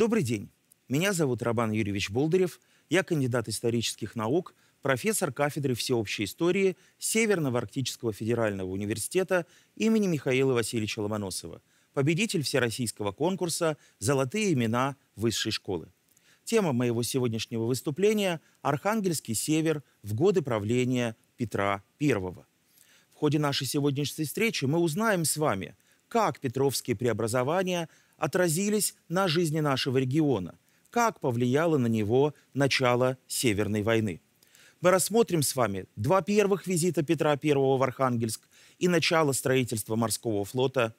Добрый день. Меня зовут Рабан Юрьевич Болдырев. Я кандидат исторических наук, профессор кафедры всеобщей истории Северного Арктического федерального университета имени Михаила Васильевича Ломоносова, победитель всероссийского конкурса «Золотые имена высшей школы». Тема моего сегодняшнего выступления – Архангельский север в годы правления Петра I. В ходе нашей сегодняшней встречи мы узнаем с вами, как петровские преобразования отразились на жизни нашего региона? Как повлияло на него начало Северной войны? Мы рассмотрим с вами два первых визита Петра I в Архангельск и начало строительства морского флота,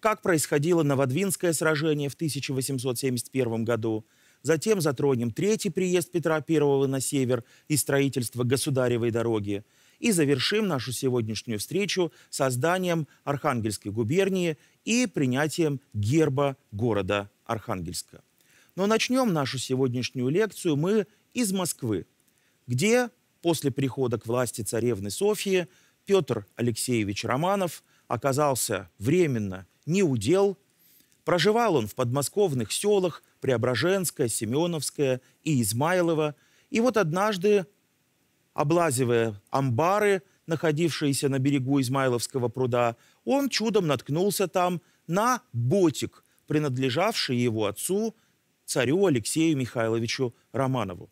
как происходило Новодвинское сражение в 1871 году, затем затронем третий приезд Петра I на север и строительство государевой дороги – и завершим нашу сегодняшнюю встречу созданием Архангельской губернии и принятием герба города Архангельска. Но начнем нашу сегодняшнюю лекцию мы из Москвы, где после прихода к власти царевны Софьи Петр Алексеевич Романов оказался временно неудел. Проживал он в подмосковных селах Преображенское, Семеновское и Измайлово. И вот однажды облазивая амбары, находившиеся на берегу Измайловского пруда, он чудом наткнулся там на ботик, принадлежавший его отцу, царю Алексею Михайловичу Романову.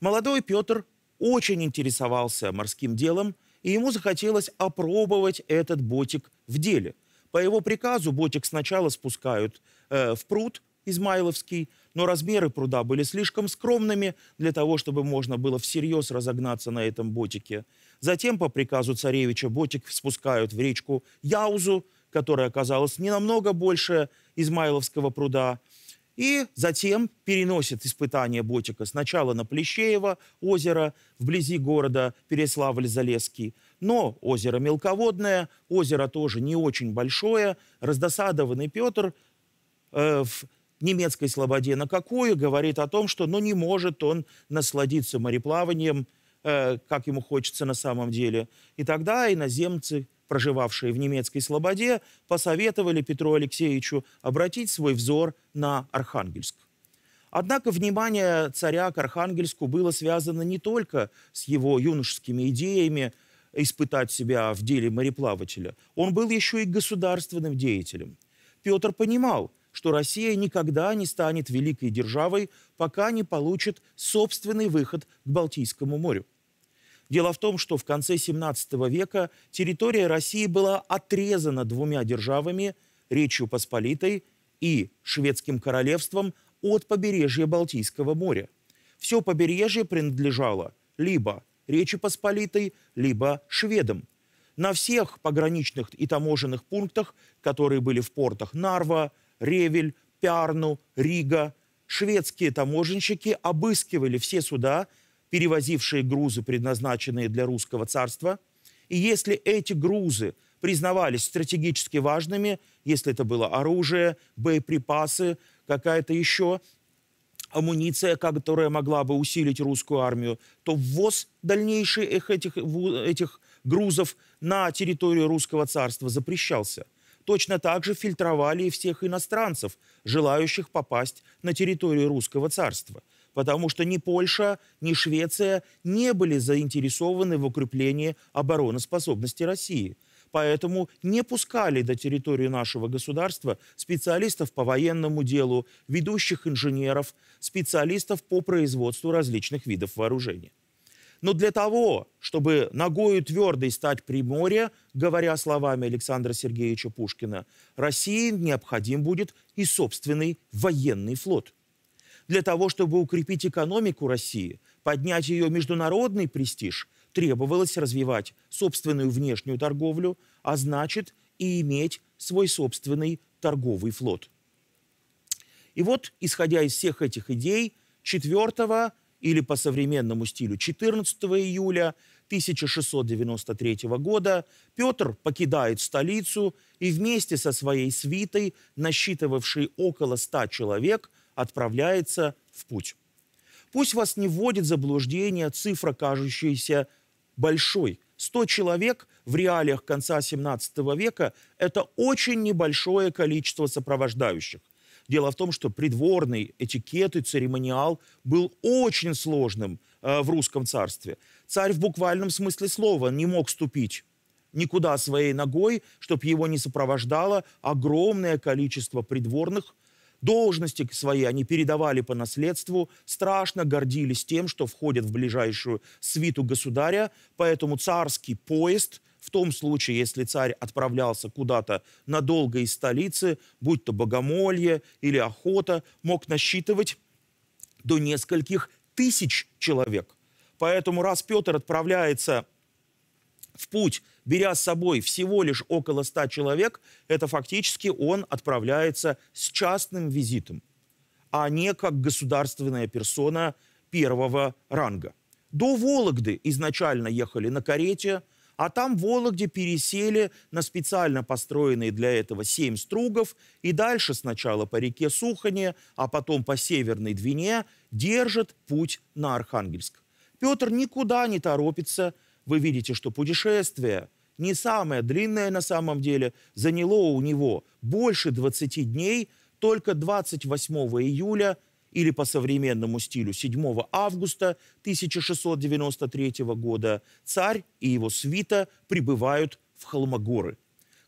Молодой Петр очень интересовался морским делом, и ему захотелось опробовать этот ботик в деле. По его приказу ботик сначала спускают э, в пруд Измайловский, но размеры пруда были слишком скромными для того, чтобы можно было всерьез разогнаться на этом ботике. Затем, по приказу царевича, ботик спускают в речку Яузу, которая оказалась не намного больше Измайловского пруда, и затем переносит испытание Ботика сначала на Плещеево озеро вблизи города Переславль-Залесский. Но озеро мелководное, озеро тоже не очень большое. Раздосадованный Петр э, в немецкой слободе на какую, говорит о том, что ну, не может он насладиться мореплаванием, э, как ему хочется на самом деле. И тогда иноземцы, проживавшие в немецкой слободе, посоветовали Петру Алексеевичу обратить свой взор на Архангельск. Однако внимание царя к Архангельску было связано не только с его юношескими идеями испытать себя в деле мореплавателя. Он был еще и государственным деятелем. Петр понимал – что Россия никогда не станет великой державой, пока не получит собственный выход к Балтийскому морю. Дело в том, что в конце 17 века территория России была отрезана двумя державами – Речью Посполитой и Шведским королевством от побережья Балтийского моря. Все побережье принадлежало либо Речи Посполитой, либо шведам. На всех пограничных и таможенных пунктах, которые были в портах Нарва – Ревель, Пярну, Рига. Шведские таможенщики обыскивали все суда, перевозившие грузы, предназначенные для русского царства. И если эти грузы признавались стратегически важными, если это было оружие, боеприпасы, какая-то еще амуниция, которая могла бы усилить русскую армию, то ввоз дальнейших этих, этих грузов на территорию русского царства запрещался – точно так же фильтровали и всех иностранцев, желающих попасть на территорию русского царства, потому что ни Польша, ни Швеция не были заинтересованы в укреплении обороноспособности России. Поэтому не пускали до территории нашего государства специалистов по военному делу, ведущих инженеров, специалистов по производству различных видов вооружения. Но для того, чтобы ногою твердой стать при море, говоря словами Александра Сергеевича Пушкина, России необходим будет и собственный военный флот. Для того, чтобы укрепить экономику России, поднять ее международный престиж, требовалось развивать собственную внешнюю торговлю, а значит и иметь свой собственный торговый флот. И вот, исходя из всех этих идей, 4 или по современному стилю 14 июля 1693 года Петр покидает столицу и вместе со своей свитой, насчитывавшей около 100 человек, отправляется в путь. Пусть вас не вводит заблуждение цифра, кажущаяся большой. 100 человек в реалиях конца 17 века – это очень небольшое количество сопровождающих – Дело в том, что придворный этикет и церемониал был очень сложным э, в русском царстве. Царь в буквальном смысле слова не мог ступить никуда своей ногой, чтобы его не сопровождало огромное количество придворных, должности свои они передавали по наследству, страшно гордились тем, что входят в ближайшую свиту государя, поэтому царский поезд в том случае, если царь отправлялся куда-то надолго из столицы, будь то богомолье или охота, мог насчитывать до нескольких тысяч человек. Поэтому раз Петр отправляется в путь, беря с собой всего лишь около ста человек, это фактически он отправляется с частным визитом, а не как государственная персона первого ранга. До Вологды изначально ехали на карете – а там в Вологде пересели на специально построенные для этого семь стругов, и дальше сначала по реке Сухане, а потом по Северной Двине держат путь на Архангельск. Петр никуда не торопится. Вы видите, что путешествие не самое длинное на самом деле, заняло у него больше 20 дней, только 28 июля – или по современному стилю 7 августа 1693 года царь и его свита прибывают в Холмогоры.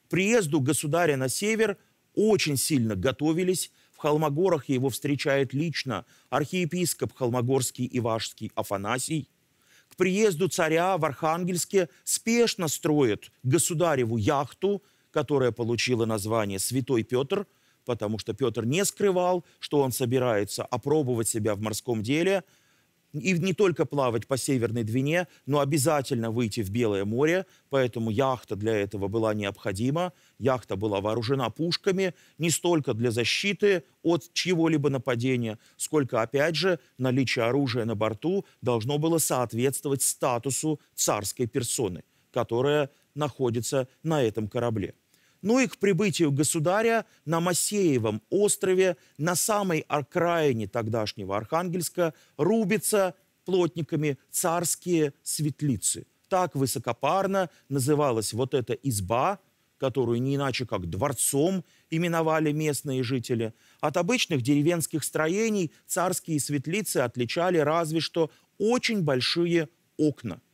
К приезду государя на север очень сильно готовились. В Холмогорах его встречает лично архиепископ Холмогорский Ивашский Афанасий. К приезду царя в Архангельске спешно строят государеву яхту, которая получила название «Святой Петр», потому что Петр не скрывал, что он собирается опробовать себя в морском деле – и не только плавать по Северной Двине, но обязательно выйти в Белое море, поэтому яхта для этого была необходима. Яхта была вооружена пушками не столько для защиты от чего либо нападения, сколько, опять же, наличие оружия на борту должно было соответствовать статусу царской персоны, которая находится на этом корабле ну и к прибытию государя на Масеевом острове, на самой окраине тогдашнего Архангельска, рубится плотниками царские светлицы. Так высокопарно называлась вот эта изба, которую не иначе как дворцом именовали местные жители. От обычных деревенских строений царские светлицы отличали разве что очень большие окна –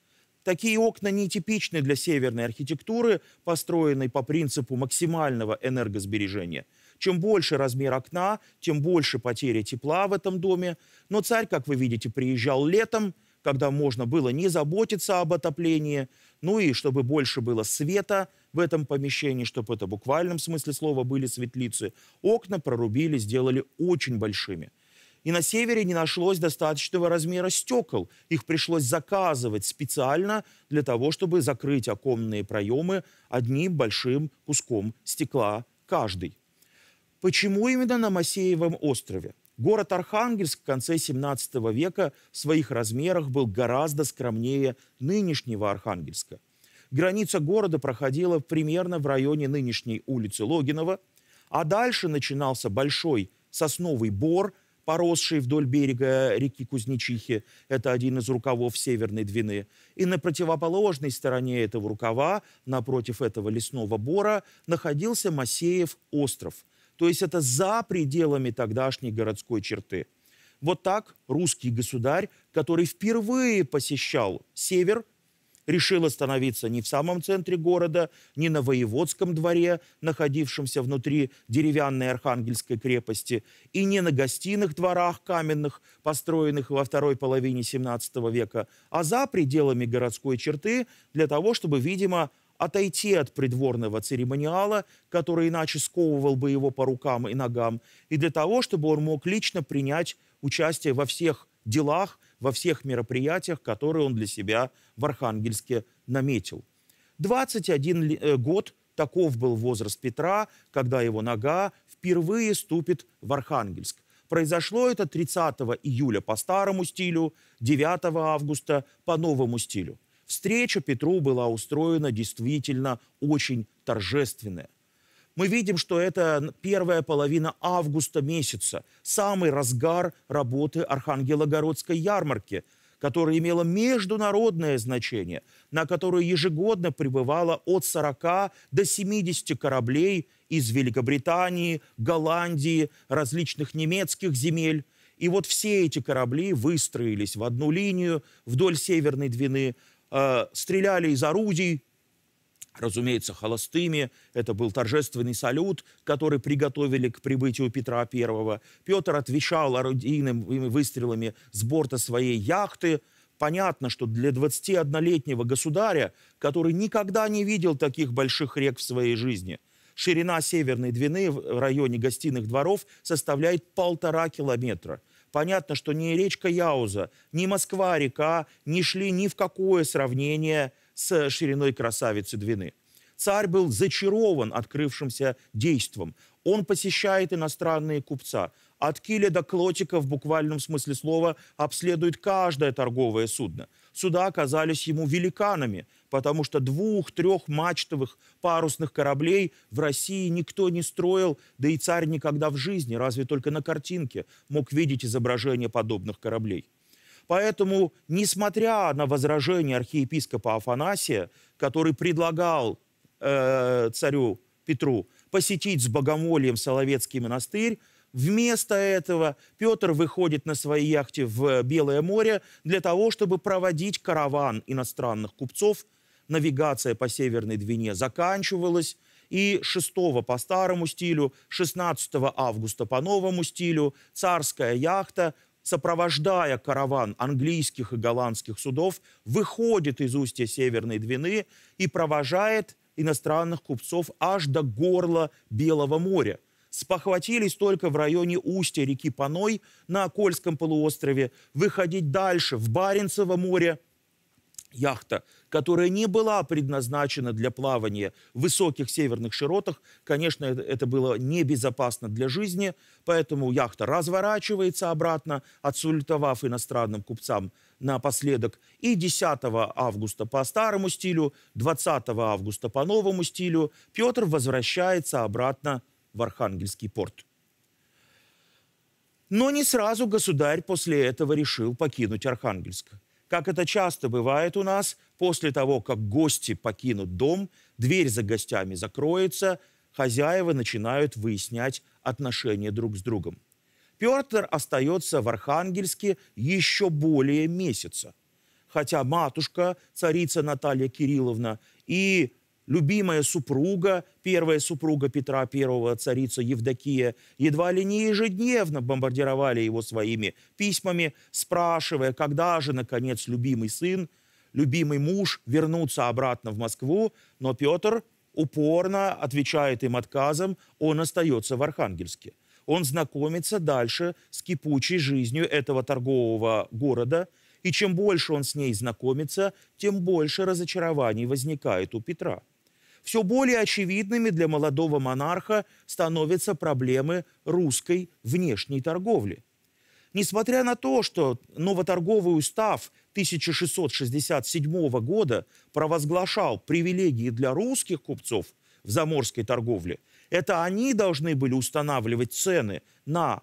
Такие окна нетипичны для северной архитектуры, построенной по принципу максимального энергосбережения. Чем больше размер окна, тем больше потери тепла в этом доме. Но царь, как вы видите, приезжал летом, когда можно было не заботиться об отоплении, ну и чтобы больше было света в этом помещении, чтобы это в буквальном смысле слова были светлицы, окна прорубили, сделали очень большими – и на севере не нашлось достаточного размера стекол. Их пришлось заказывать специально для того, чтобы закрыть оконные проемы одним большим куском стекла каждый. Почему именно на Масеевом острове? Город Архангельск в конце 17 века в своих размерах был гораздо скромнее нынешнего Архангельска. Граница города проходила примерно в районе нынешней улицы Логинова, а дальше начинался большой сосновый бор – поросшей вдоль берега реки Кузнечихи. Это один из рукавов Северной Двины. И на противоположной стороне этого рукава, напротив этого лесного бора, находился Масеев остров. То есть это за пределами тогдашней городской черты. Вот так русский государь, который впервые посещал север, Решил остановиться не в самом центре города, не на воеводском дворе, находившемся внутри деревянной Архангельской крепости, и не на гостиных дворах каменных, построенных во второй половине XVII века, а за пределами городской черты для того, чтобы, видимо, отойти от придворного церемониала, который иначе сковывал бы его по рукам и ногам, и для того, чтобы он мог лично принять участие во всех делах, во всех мероприятиях, которые он для себя в Архангельске наметил. 21 э, год таков был возраст Петра, когда его нога впервые ступит в Архангельск. Произошло это 30 июля по старому стилю, 9 августа по новому стилю. Встреча Петру была устроена действительно очень торжественная мы видим, что это первая половина августа месяца, самый разгар работы Архангелогородской ярмарки, которая имела международное значение, на которую ежегодно прибывало от 40 до 70 кораблей из Великобритании, Голландии, различных немецких земель. И вот все эти корабли выстроились в одну линию вдоль Северной Двины, э, стреляли из орудий, разумеется, холостыми. Это был торжественный салют, который приготовили к прибытию Петра I. Петр отвечал орудийными выстрелами с борта своей яхты. Понятно, что для 21-летнего государя, который никогда не видел таких больших рек в своей жизни, ширина Северной Двины в районе гостиных дворов составляет полтора километра – Понятно, что ни речка Яуза, ни Москва-река не шли ни в какое сравнение – с шириной красавицы Двины. Царь был зачарован открывшимся действом. Он посещает иностранные купца. От киля до клотика в буквальном смысле слова обследует каждое торговое судно. Суда оказались ему великанами, потому что двух-трех мачтовых парусных кораблей в России никто не строил, да и царь никогда в жизни, разве только на картинке, мог видеть изображение подобных кораблей. Поэтому, несмотря на возражение архиепископа Афанасия, который предлагал э, царю Петру посетить с богомольем Соловецкий монастырь, Вместо этого Петр выходит на своей яхте в Белое море для того, чтобы проводить караван иностранных купцов. Навигация по Северной Двине заканчивалась, и 6 по старому стилю, 16 августа по новому стилю царская яхта сопровождая караван английских и голландских судов, выходит из устья Северной Двины и провожает иностранных купцов аж до горла Белого моря. Спохватились только в районе устья реки Паной на Окольском полуострове. Выходить дальше в Баренцево море яхта, которая не была предназначена для плавания в высоких северных широтах. Конечно, это было небезопасно для жизни, поэтому яхта разворачивается обратно, отсультовав иностранным купцам напоследок. И 10 августа по старому стилю, 20 августа по новому стилю Петр возвращается обратно в Архангельский порт. Но не сразу государь после этого решил покинуть Архангельск. Как это часто бывает у нас, после того, как гости покинут дом, дверь за гостями закроется, хозяева начинают выяснять отношения друг с другом. Петр остается в Архангельске еще более месяца. Хотя матушка, царица Наталья Кирилловна, и любимая супруга, первая супруга Петра I, царица Евдокия, едва ли не ежедневно бомбардировали его своими письмами, спрашивая, когда же, наконец, любимый сын, любимый муж вернутся обратно в Москву, но Петр упорно отвечает им отказом, он остается в Архангельске. Он знакомится дальше с кипучей жизнью этого торгового города – и чем больше он с ней знакомится, тем больше разочарований возникает у Петра. Все более очевидными для молодого монарха становятся проблемы русской внешней торговли. Несмотря на то, что новоторговый устав 1667 года провозглашал привилегии для русских купцов в заморской торговле, это они должны были устанавливать цены на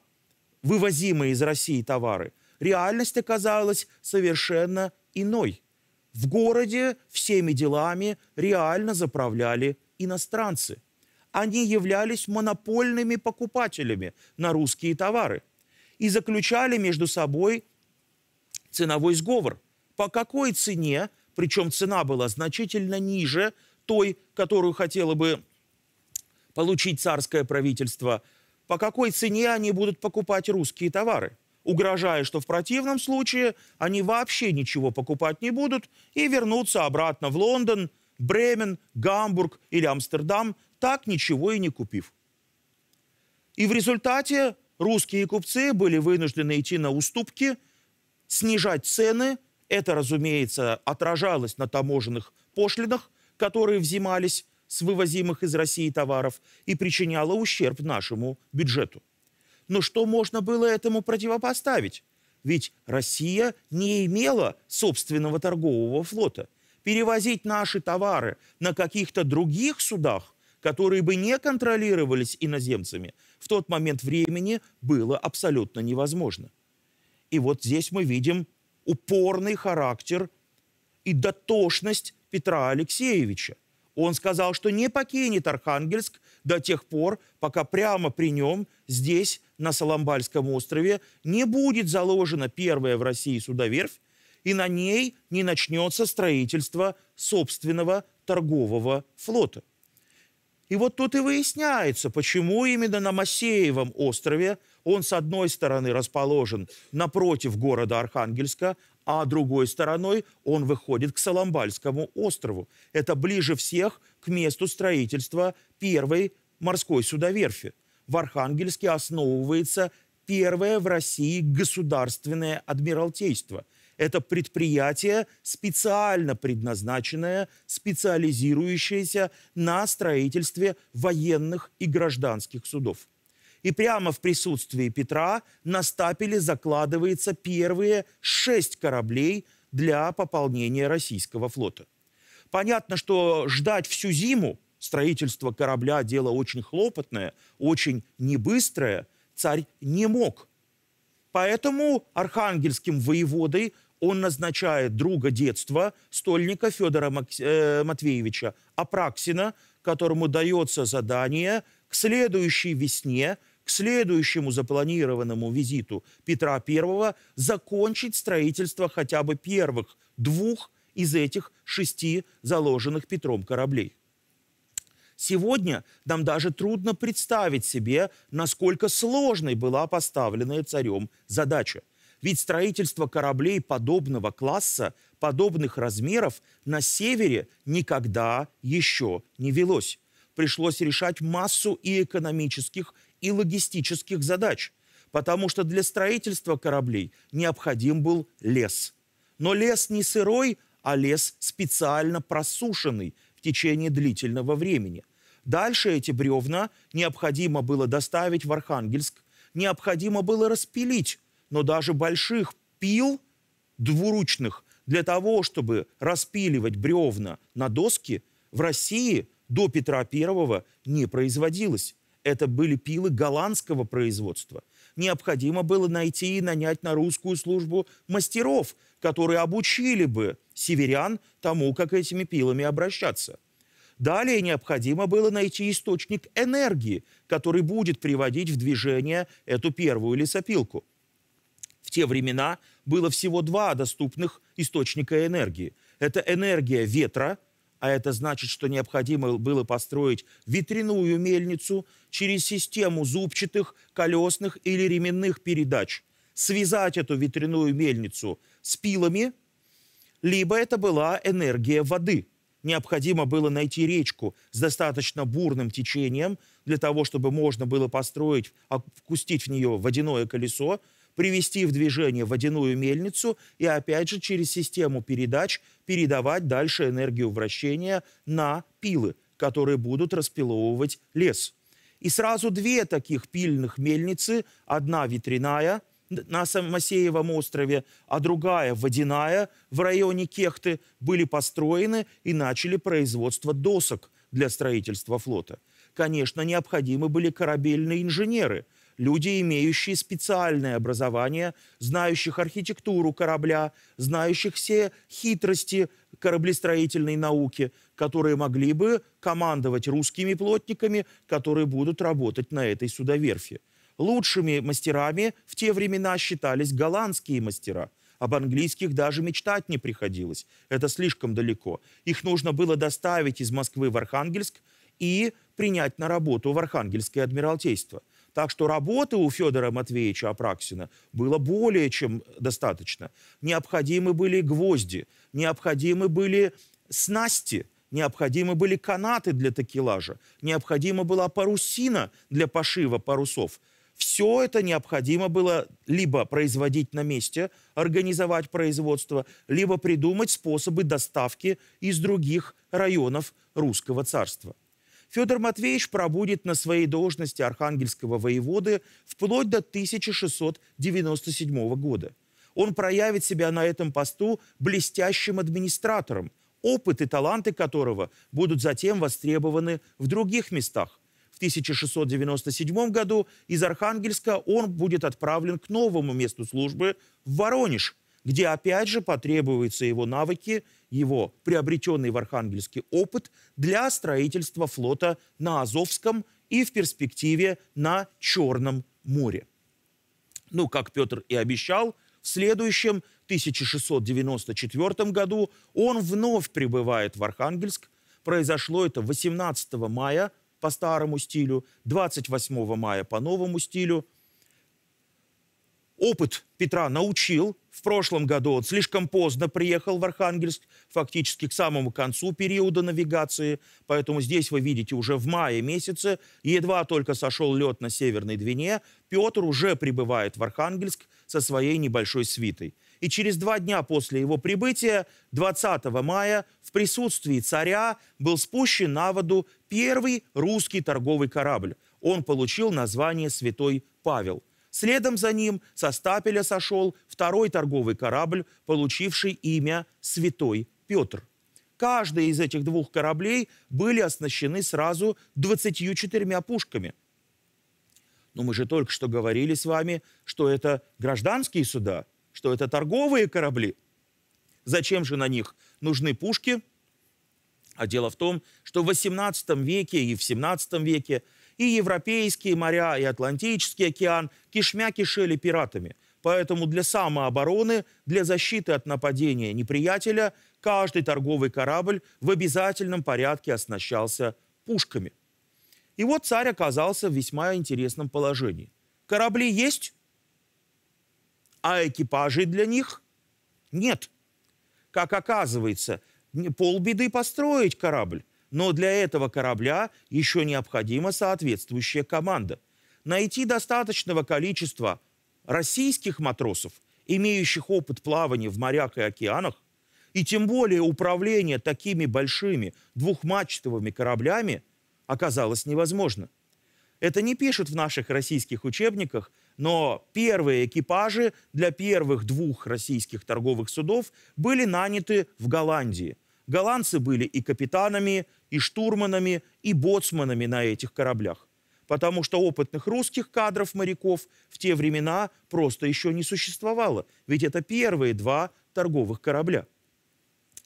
вывозимые из России товары. Реальность оказалась совершенно иной – в городе всеми делами реально заправляли иностранцы. Они являлись монопольными покупателями на русские товары и заключали между собой ценовой сговор. По какой цене, причем цена была значительно ниже той, которую хотело бы получить царское правительство, по какой цене они будут покупать русские товары – угрожая, что в противном случае они вообще ничего покупать не будут и вернутся обратно в Лондон, Бремен, Гамбург или Амстердам, так ничего и не купив. И в результате русские купцы были вынуждены идти на уступки, снижать цены. Это, разумеется, отражалось на таможенных пошлинах, которые взимались с вывозимых из России товаров и причиняло ущерб нашему бюджету. Но что можно было этому противопоставить? Ведь Россия не имела собственного торгового флота. Перевозить наши товары на каких-то других судах, которые бы не контролировались иноземцами, в тот момент времени было абсолютно невозможно. И вот здесь мы видим упорный характер и дотошность Петра Алексеевича. Он сказал, что не покинет Архангельск до тех пор, пока прямо при нем здесь на Соломбальском острове не будет заложена первая в России судоверфь, и на ней не начнется строительство собственного торгового флота. И вот тут и выясняется, почему именно на Масеевом острове он, с одной стороны, расположен напротив города Архангельска, а другой стороной он выходит к Соломбальскому острову. Это ближе всех к месту строительства первой морской судоверфи – в Архангельске основывается первое в России государственное адмиралтейство. Это предприятие, специально предназначенное, специализирующееся на строительстве военных и гражданских судов. И прямо в присутствии Петра на стапеле закладывается первые шесть кораблей для пополнения российского флота. Понятно, что ждать всю зиму строительство корабля – дело очень хлопотное, очень небыстрое, царь не мог. Поэтому архангельским воеводой он назначает друга детства, стольника Федора э, Матвеевича Апраксина, которому дается задание к следующей весне, к следующему запланированному визиту Петра I закончить строительство хотя бы первых двух из этих шести заложенных Петром кораблей. Сегодня нам даже трудно представить себе, насколько сложной была поставленная царем задача. Ведь строительство кораблей подобного класса, подобных размеров на севере никогда еще не велось. Пришлось решать массу и экономических, и логистических задач, потому что для строительства кораблей необходим был лес. Но лес не сырой, а лес специально просушенный в течение длительного времени. Дальше эти бревна необходимо было доставить в Архангельск, необходимо было распилить, но даже больших пил двуручных для того, чтобы распиливать бревна на доски, в России до Петра I не производилось. Это были пилы голландского производства. Необходимо было найти и нанять на русскую службу мастеров, которые обучили бы северян тому, как этими пилами обращаться – Далее необходимо было найти источник энергии, который будет приводить в движение эту первую лесопилку. В те времена было всего два доступных источника энергии. Это энергия ветра, а это значит, что необходимо было построить ветряную мельницу через систему зубчатых, колесных или ременных передач, связать эту ветряную мельницу с пилами, либо это была энергия воды – необходимо было найти речку с достаточно бурным течением для того, чтобы можно было построить, впустить в нее водяное колесо, привести в движение водяную мельницу и опять же через систему передач передавать дальше энергию вращения на пилы, которые будут распиловывать лес. И сразу две таких пильных мельницы, одна ветряная – на Самосеевом острове, а другая, водяная, в районе Кехты, были построены и начали производство досок для строительства флота. Конечно, необходимы были корабельные инженеры, люди, имеющие специальное образование, знающих архитектуру корабля, знающих все хитрости кораблестроительной науки, которые могли бы командовать русскими плотниками, которые будут работать на этой судоверфи. Лучшими мастерами в те времена считались голландские мастера. Об английских даже мечтать не приходилось. Это слишком далеко. Их нужно было доставить из Москвы в Архангельск и принять на работу в Архангельское адмиралтейство. Так что работы у Федора Матвеевича Апраксина было более чем достаточно. Необходимы были гвозди, необходимы были снасти, необходимы были канаты для такелажа, необходима была парусина для пошива парусов. Все это необходимо было либо производить на месте, организовать производство, либо придумать способы доставки из других районов русского царства. Федор Матвеевич пробудет на своей должности архангельского воеводы вплоть до 1697 года. Он проявит себя на этом посту блестящим администратором, опыт и таланты которого будут затем востребованы в других местах, 1697 году из Архангельска он будет отправлен к новому месту службы в Воронеж, где опять же потребуются его навыки, его приобретенный в Архангельске опыт для строительства флота на Азовском и в перспективе на Черном море. Ну, как Петр и обещал, в следующем 1694 году он вновь прибывает в Архангельск. Произошло это 18 мая по старому стилю, 28 мая по новому стилю. Опыт Петра научил. В прошлом году он слишком поздно приехал в Архангельск, фактически к самому концу периода навигации. Поэтому здесь вы видите уже в мае месяце, едва только сошел лед на Северной Двине, Петр уже прибывает в Архангельск со своей небольшой свитой и через два дня после его прибытия, 20 мая, в присутствии царя был спущен на воду первый русский торговый корабль. Он получил название «Святой Павел». Следом за ним со стапеля сошел второй торговый корабль, получивший имя «Святой Петр». Каждый из этих двух кораблей были оснащены сразу 24 пушками. Но мы же только что говорили с вами, что это гражданские суда – что это торговые корабли. Зачем же на них нужны пушки? А дело в том, что в XVIII веке и в XVII веке и европейские моря, и Атлантический океан кишмя кишели пиратами. Поэтому для самообороны, для защиты от нападения неприятеля, каждый торговый корабль в обязательном порядке оснащался пушками. И вот царь оказался в весьма интересном положении. Корабли есть, а экипажей для них нет. Как оказывается, полбеды построить корабль, но для этого корабля еще необходима соответствующая команда. Найти достаточного количества российских матросов, имеющих опыт плавания в морях и океанах, и тем более управление такими большими двухмачтовыми кораблями оказалось невозможно. Это не пишут в наших российских учебниках, но первые экипажи для первых двух российских торговых судов были наняты в Голландии. Голландцы были и капитанами, и штурманами, и боцманами на этих кораблях. Потому что опытных русских кадров моряков в те времена просто еще не существовало. Ведь это первые два торговых корабля.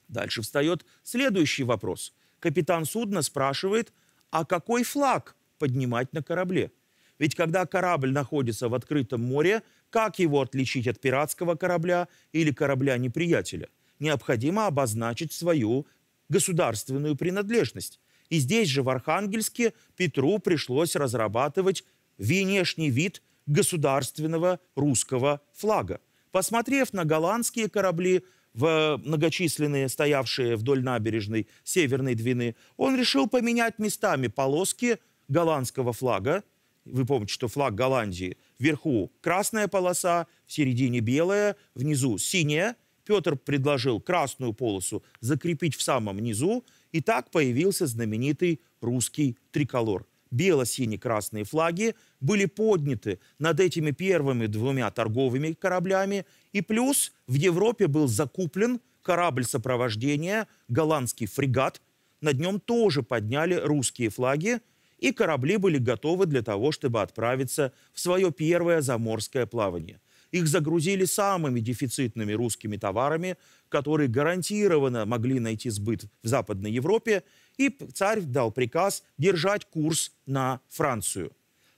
Дальше встает следующий вопрос. Капитан судна спрашивает, а какой флаг поднимать на корабле? Ведь когда корабль находится в открытом море, как его отличить от пиратского корабля или корабля неприятеля? Необходимо обозначить свою государственную принадлежность. И здесь же, в Архангельске, Петру пришлось разрабатывать внешний вид государственного русского флага. Посмотрев на голландские корабли, в э, многочисленные, стоявшие вдоль набережной Северной Двины, он решил поменять местами полоски голландского флага вы помните, что флаг Голландии вверху красная полоса, в середине белая, внизу синяя. Петр предложил красную полосу закрепить в самом низу, и так появился знаменитый русский триколор. Бело-сине-красные флаги были подняты над этими первыми двумя торговыми кораблями, и плюс в Европе был закуплен корабль сопровождения, голландский фрегат. Над нем тоже подняли русские флаги, и корабли были готовы для того, чтобы отправиться в свое первое заморское плавание. Их загрузили самыми дефицитными русскими товарами, которые гарантированно могли найти сбыт в Западной Европе, и царь дал приказ держать курс на Францию.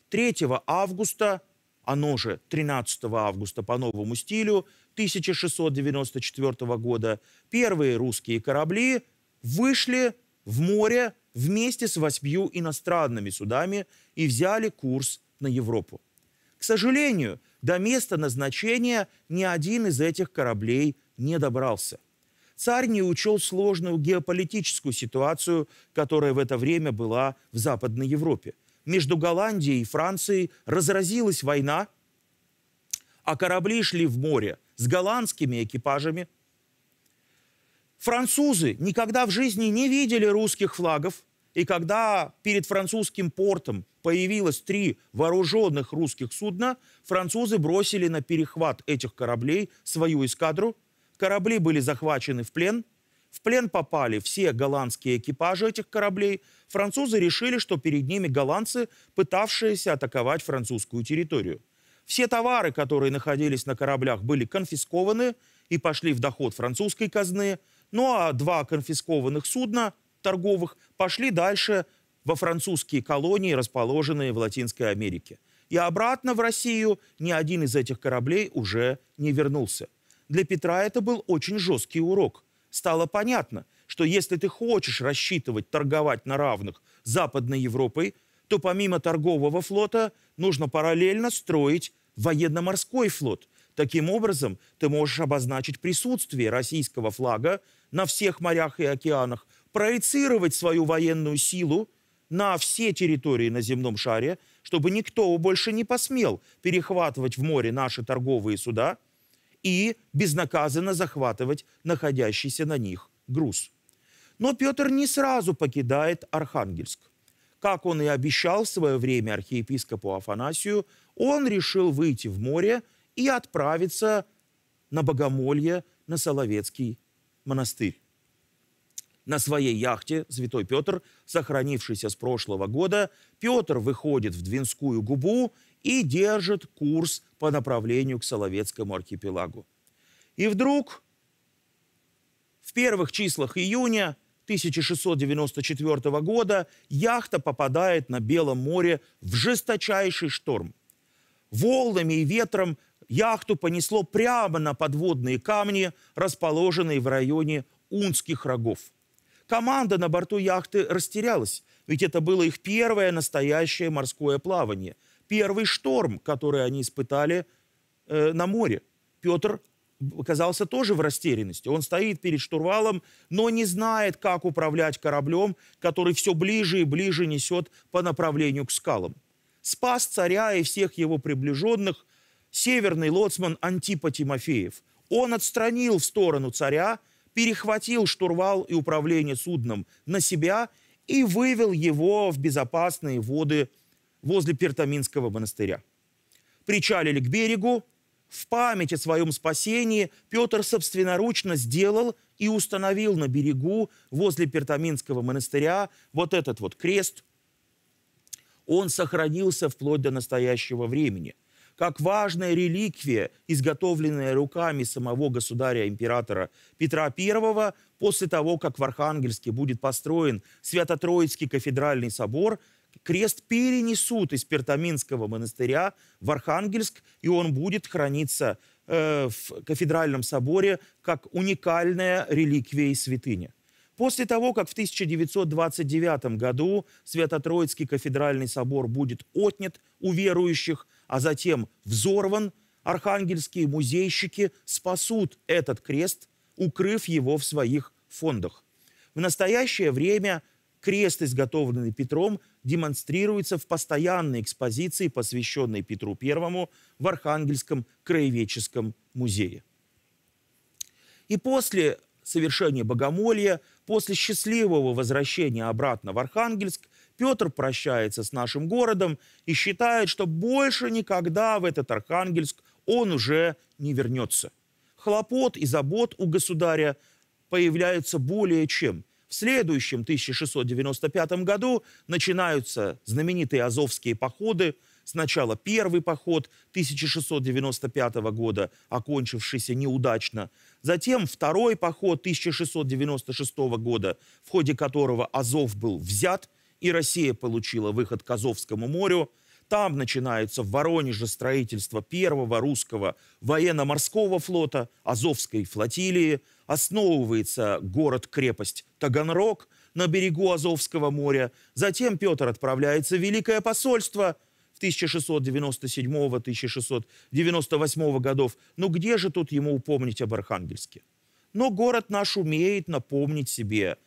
3 августа, оно же 13 августа по новому стилю 1694 года, первые русские корабли вышли в море вместе с восьмью иностранными судами и взяли курс на Европу. К сожалению, до места назначения ни один из этих кораблей не добрался. Царь не учел сложную геополитическую ситуацию, которая в это время была в Западной Европе. Между Голландией и Францией разразилась война, а корабли шли в море с голландскими экипажами – Французы никогда в жизни не видели русских флагов, и когда перед французским портом появилось три вооруженных русских судна, французы бросили на перехват этих кораблей свою эскадру. Корабли были захвачены в плен. В плен попали все голландские экипажи этих кораблей. Французы решили, что перед ними голландцы, пытавшиеся атаковать французскую территорию. Все товары, которые находились на кораблях, были конфискованы и пошли в доход французской казны – ну а два конфискованных судна торговых пошли дальше во французские колонии, расположенные в Латинской Америке. И обратно в Россию ни один из этих кораблей уже не вернулся. Для Петра это был очень жесткий урок. Стало понятно, что если ты хочешь рассчитывать торговать на равных Западной Европой, то помимо торгового флота нужно параллельно строить военно-морской флот. Таким образом, ты можешь обозначить присутствие российского флага на всех морях и океанах, проецировать свою военную силу на все территории на земном шаре, чтобы никто больше не посмел перехватывать в море наши торговые суда и безнаказанно захватывать находящийся на них груз. Но Петр не сразу покидает Архангельск. Как он и обещал в свое время архиепископу Афанасию, он решил выйти в море и отправиться на богомолье на Соловецкий монастырь. На своей яхте «Святой Петр», сохранившийся с прошлого года, Петр выходит в Двинскую губу и держит курс по направлению к Соловецкому архипелагу. И вдруг в первых числах июня 1694 года яхта попадает на Белом море в жесточайший шторм. Волнами и ветром Яхту понесло прямо на подводные камни, расположенные в районе Унских рогов. Команда на борту яхты растерялась, ведь это было их первое настоящее морское плавание, первый шторм, который они испытали э, на море. Петр оказался тоже в растерянности. Он стоит перед штурвалом, но не знает, как управлять кораблем, который все ближе и ближе несет по направлению к скалам. Спас царя и всех его приближенных северный лоцман Антипа Тимофеев. Он отстранил в сторону царя, перехватил штурвал и управление судном на себя и вывел его в безопасные воды возле Пертаминского монастыря. Причалили к берегу. В память о своем спасении Петр собственноручно сделал и установил на берегу возле Пертаминского монастыря вот этот вот крест. Он сохранился вплоть до настоящего времени – как важная реликвия, изготовленная руками самого государя-императора Петра I, после того, как в Архангельске будет построен Свято-Троицкий кафедральный собор, крест перенесут из Пертаминского монастыря в Архангельск, и он будет храниться э, в кафедральном соборе как уникальная реликвия и святыня. После того, как в 1929 году Свято-Троицкий кафедральный собор будет отнят у верующих, а затем взорван, архангельские музейщики спасут этот крест, укрыв его в своих фондах. В настоящее время крест, изготовленный Петром, демонстрируется в постоянной экспозиции, посвященной Петру I в Архангельском краеведческом музее. И после совершения богомолья, после счастливого возвращения обратно в Архангельск, Петр прощается с нашим городом и считает, что больше никогда в этот Архангельск он уже не вернется. Хлопот и забот у государя появляются более чем. В следующем 1695 году начинаются знаменитые азовские походы, Сначала первый поход 1695 года, окончившийся неудачно. Затем второй поход 1696 года, в ходе которого Азов был взят и Россия получила выход к Азовскому морю. Там начинается в Воронеже строительство первого русского военно-морского флота, Азовской флотилии. Основывается город-крепость Таганрог на берегу Азовского моря. Затем Петр отправляется в Великое посольство в – 1697-1698 годов. Но где же тут ему упомнить об Архангельске? Но город наш умеет напомнить себе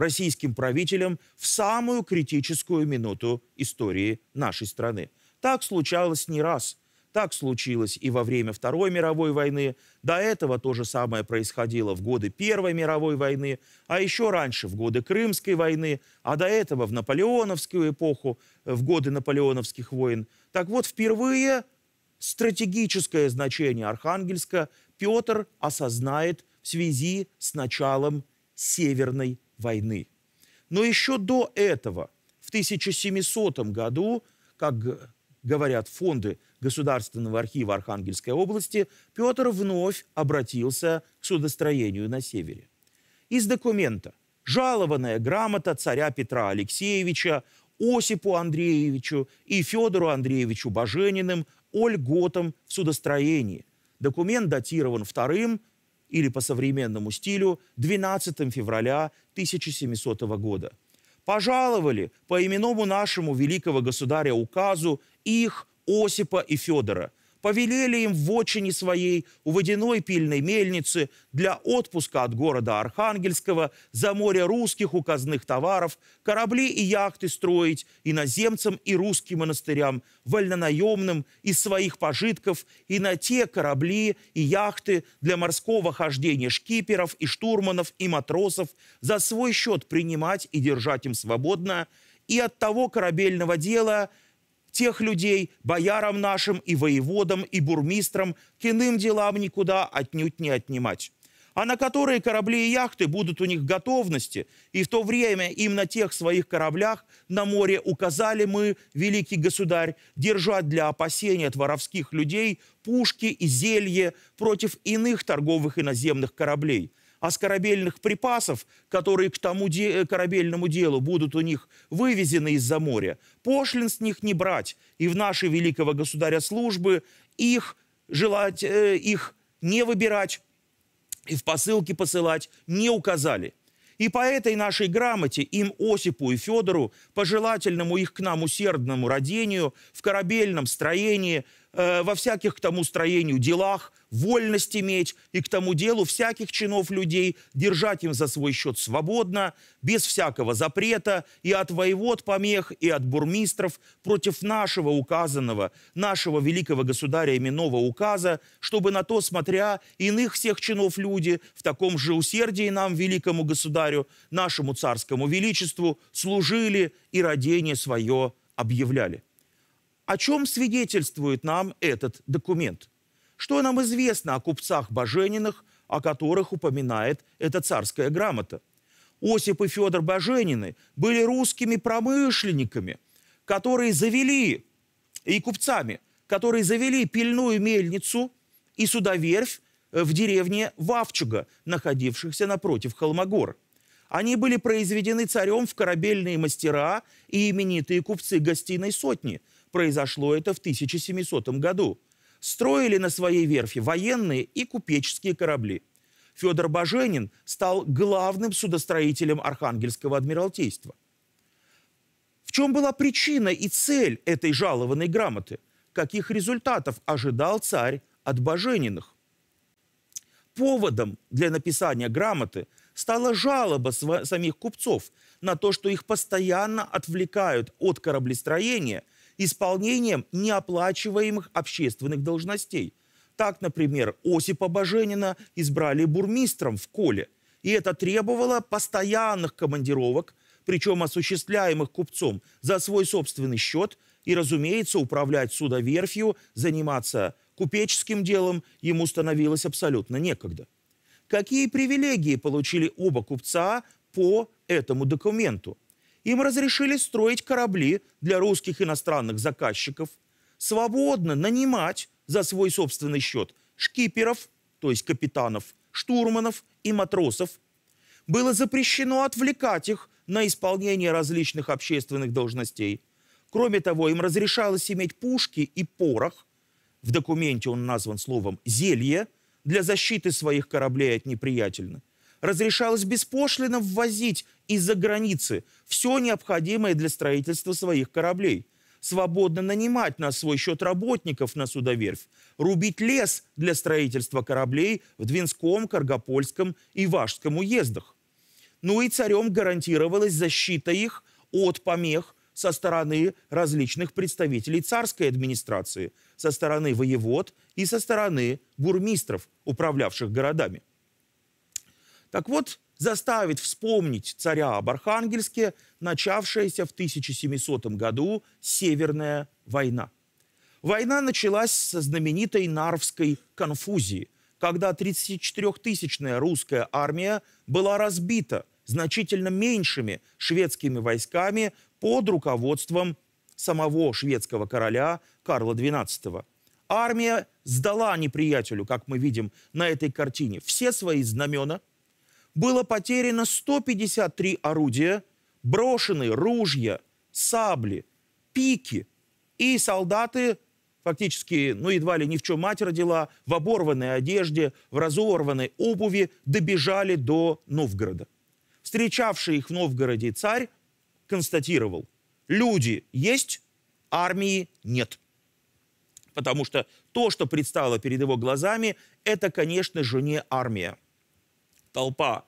российским правителям в самую критическую минуту истории нашей страны. Так случалось не раз. Так случилось и во время Второй мировой войны. До этого то же самое происходило в годы Первой мировой войны, а еще раньше в годы Крымской войны, а до этого в наполеоновскую эпоху, э, в годы наполеоновских войн. Так вот, впервые стратегическое значение Архангельска Петр осознает в связи с началом Северной войны. Но еще до этого, в 1700 году, как говорят фонды Государственного архива Архангельской области, Петр вновь обратился к судостроению на севере. Из документа жалованная грамота царя Петра Алексеевича Осипу Андреевичу и Федору Андреевичу Бажениным о льготам в судостроении. Документ датирован вторым или по современному стилю 12 февраля 1700 года. Пожаловали по именному нашему великого государя указу их, Осипа и Федора, повелели им в очине своей у водяной пильной мельницы для отпуска от города Архангельского за море русских указных товаров корабли и яхты строить иноземцам и русским монастырям, вольнонаемным из своих пожитков и на те корабли и яхты для морского хождения шкиперов и штурманов и матросов за свой счет принимать и держать им свободно, и от того корабельного дела – тех людей, боярам нашим и воеводам, и бурмистрам, к иным делам никуда отнюдь не отнимать а на которые корабли и яхты будут у них готовности, и в то время им на тех своих кораблях на море указали мы, великий государь, держать для опасения от воровских людей пушки и зелье против иных торговых иноземных кораблей, а с корабельных припасов, которые к тому де э, корабельному делу будут у них вывезены из-за моря, пошлин с них не брать, и в наши великого государя службы их желать, э, их не выбирать и в посылки посылать не указали. И по этой нашей грамоте им, Осипу и Федору, по желательному их к нам усердному родению, в корабельном строении, Э, во всяких к тому строению делах, вольность иметь и к тому делу всяких чинов людей, держать им за свой счет свободно, без всякого запрета, и от воевод помех, и от бурмистров, против нашего указанного, нашего великого государя именного указа, чтобы на то, смотря иных всех чинов люди, в таком же усердии нам, великому государю, нашему царскому величеству, служили и родение свое объявляли. О чем свидетельствует нам этот документ? Что нам известно о купцах Бажениных, о которых упоминает эта царская грамота? Осип и Федор Баженины были русскими промышленниками, которые завели, и купцами, которые завели пильную мельницу и судоверфь э, в деревне Вавчуга, находившихся напротив Холмогор. Они были произведены царем в корабельные мастера и именитые купцы гостиной сотни – Произошло это в 1700 году. Строили на своей верфи военные и купеческие корабли. Федор Баженин стал главным судостроителем Архангельского адмиралтейства. В чем была причина и цель этой жалованной грамоты? Каких результатов ожидал царь от Бажениных? Поводом для написания грамоты стала жалоба самих купцов на то, что их постоянно отвлекают от кораблестроения – исполнением неоплачиваемых общественных должностей. Так, например, Осипа Баженина избрали бурмистром в Коле, и это требовало постоянных командировок, причем осуществляемых купцом за свой собственный счет, и, разумеется, управлять судоверфью, заниматься купеческим делом ему становилось абсолютно некогда. Какие привилегии получили оба купца по этому документу? Им разрешили строить корабли для русских иностранных заказчиков, свободно нанимать за свой собственный счет шкиперов, то есть капитанов, штурманов и матросов. Было запрещено отвлекать их на исполнение различных общественных должностей. Кроме того, им разрешалось иметь пушки и порох, в документе он назван словом «зелье», для защиты своих кораблей от неприятеля разрешалось беспошлино ввозить из-за границы все необходимое для строительства своих кораблей, свободно нанимать на свой счет работников на судоверфь, рубить лес для строительства кораблей в Двинском, Каргопольском и Вашском уездах. Ну и царем гарантировалась защита их от помех со стороны различных представителей царской администрации, со стороны воевод и со стороны бурмистров, управлявших городами. Так вот, заставит вспомнить царя об Архангельске начавшаяся в 1700 году Северная война. Война началась со знаменитой Нарвской конфузии, когда 34-тысячная русская армия была разбита значительно меньшими шведскими войсками под руководством самого шведского короля Карла XII. Армия сдала неприятелю, как мы видим на этой картине, все свои знамена – было потеряно 153 орудия, брошены ружья, сабли, пики, и солдаты фактически, ну, едва ли ни в чем мать родила, в оборванной одежде, в разорванной обуви добежали до Новгорода. Встречавший их в Новгороде царь констатировал, люди есть, армии нет. Потому что то, что предстало перед его глазами, это, конечно же, не армия. Толпа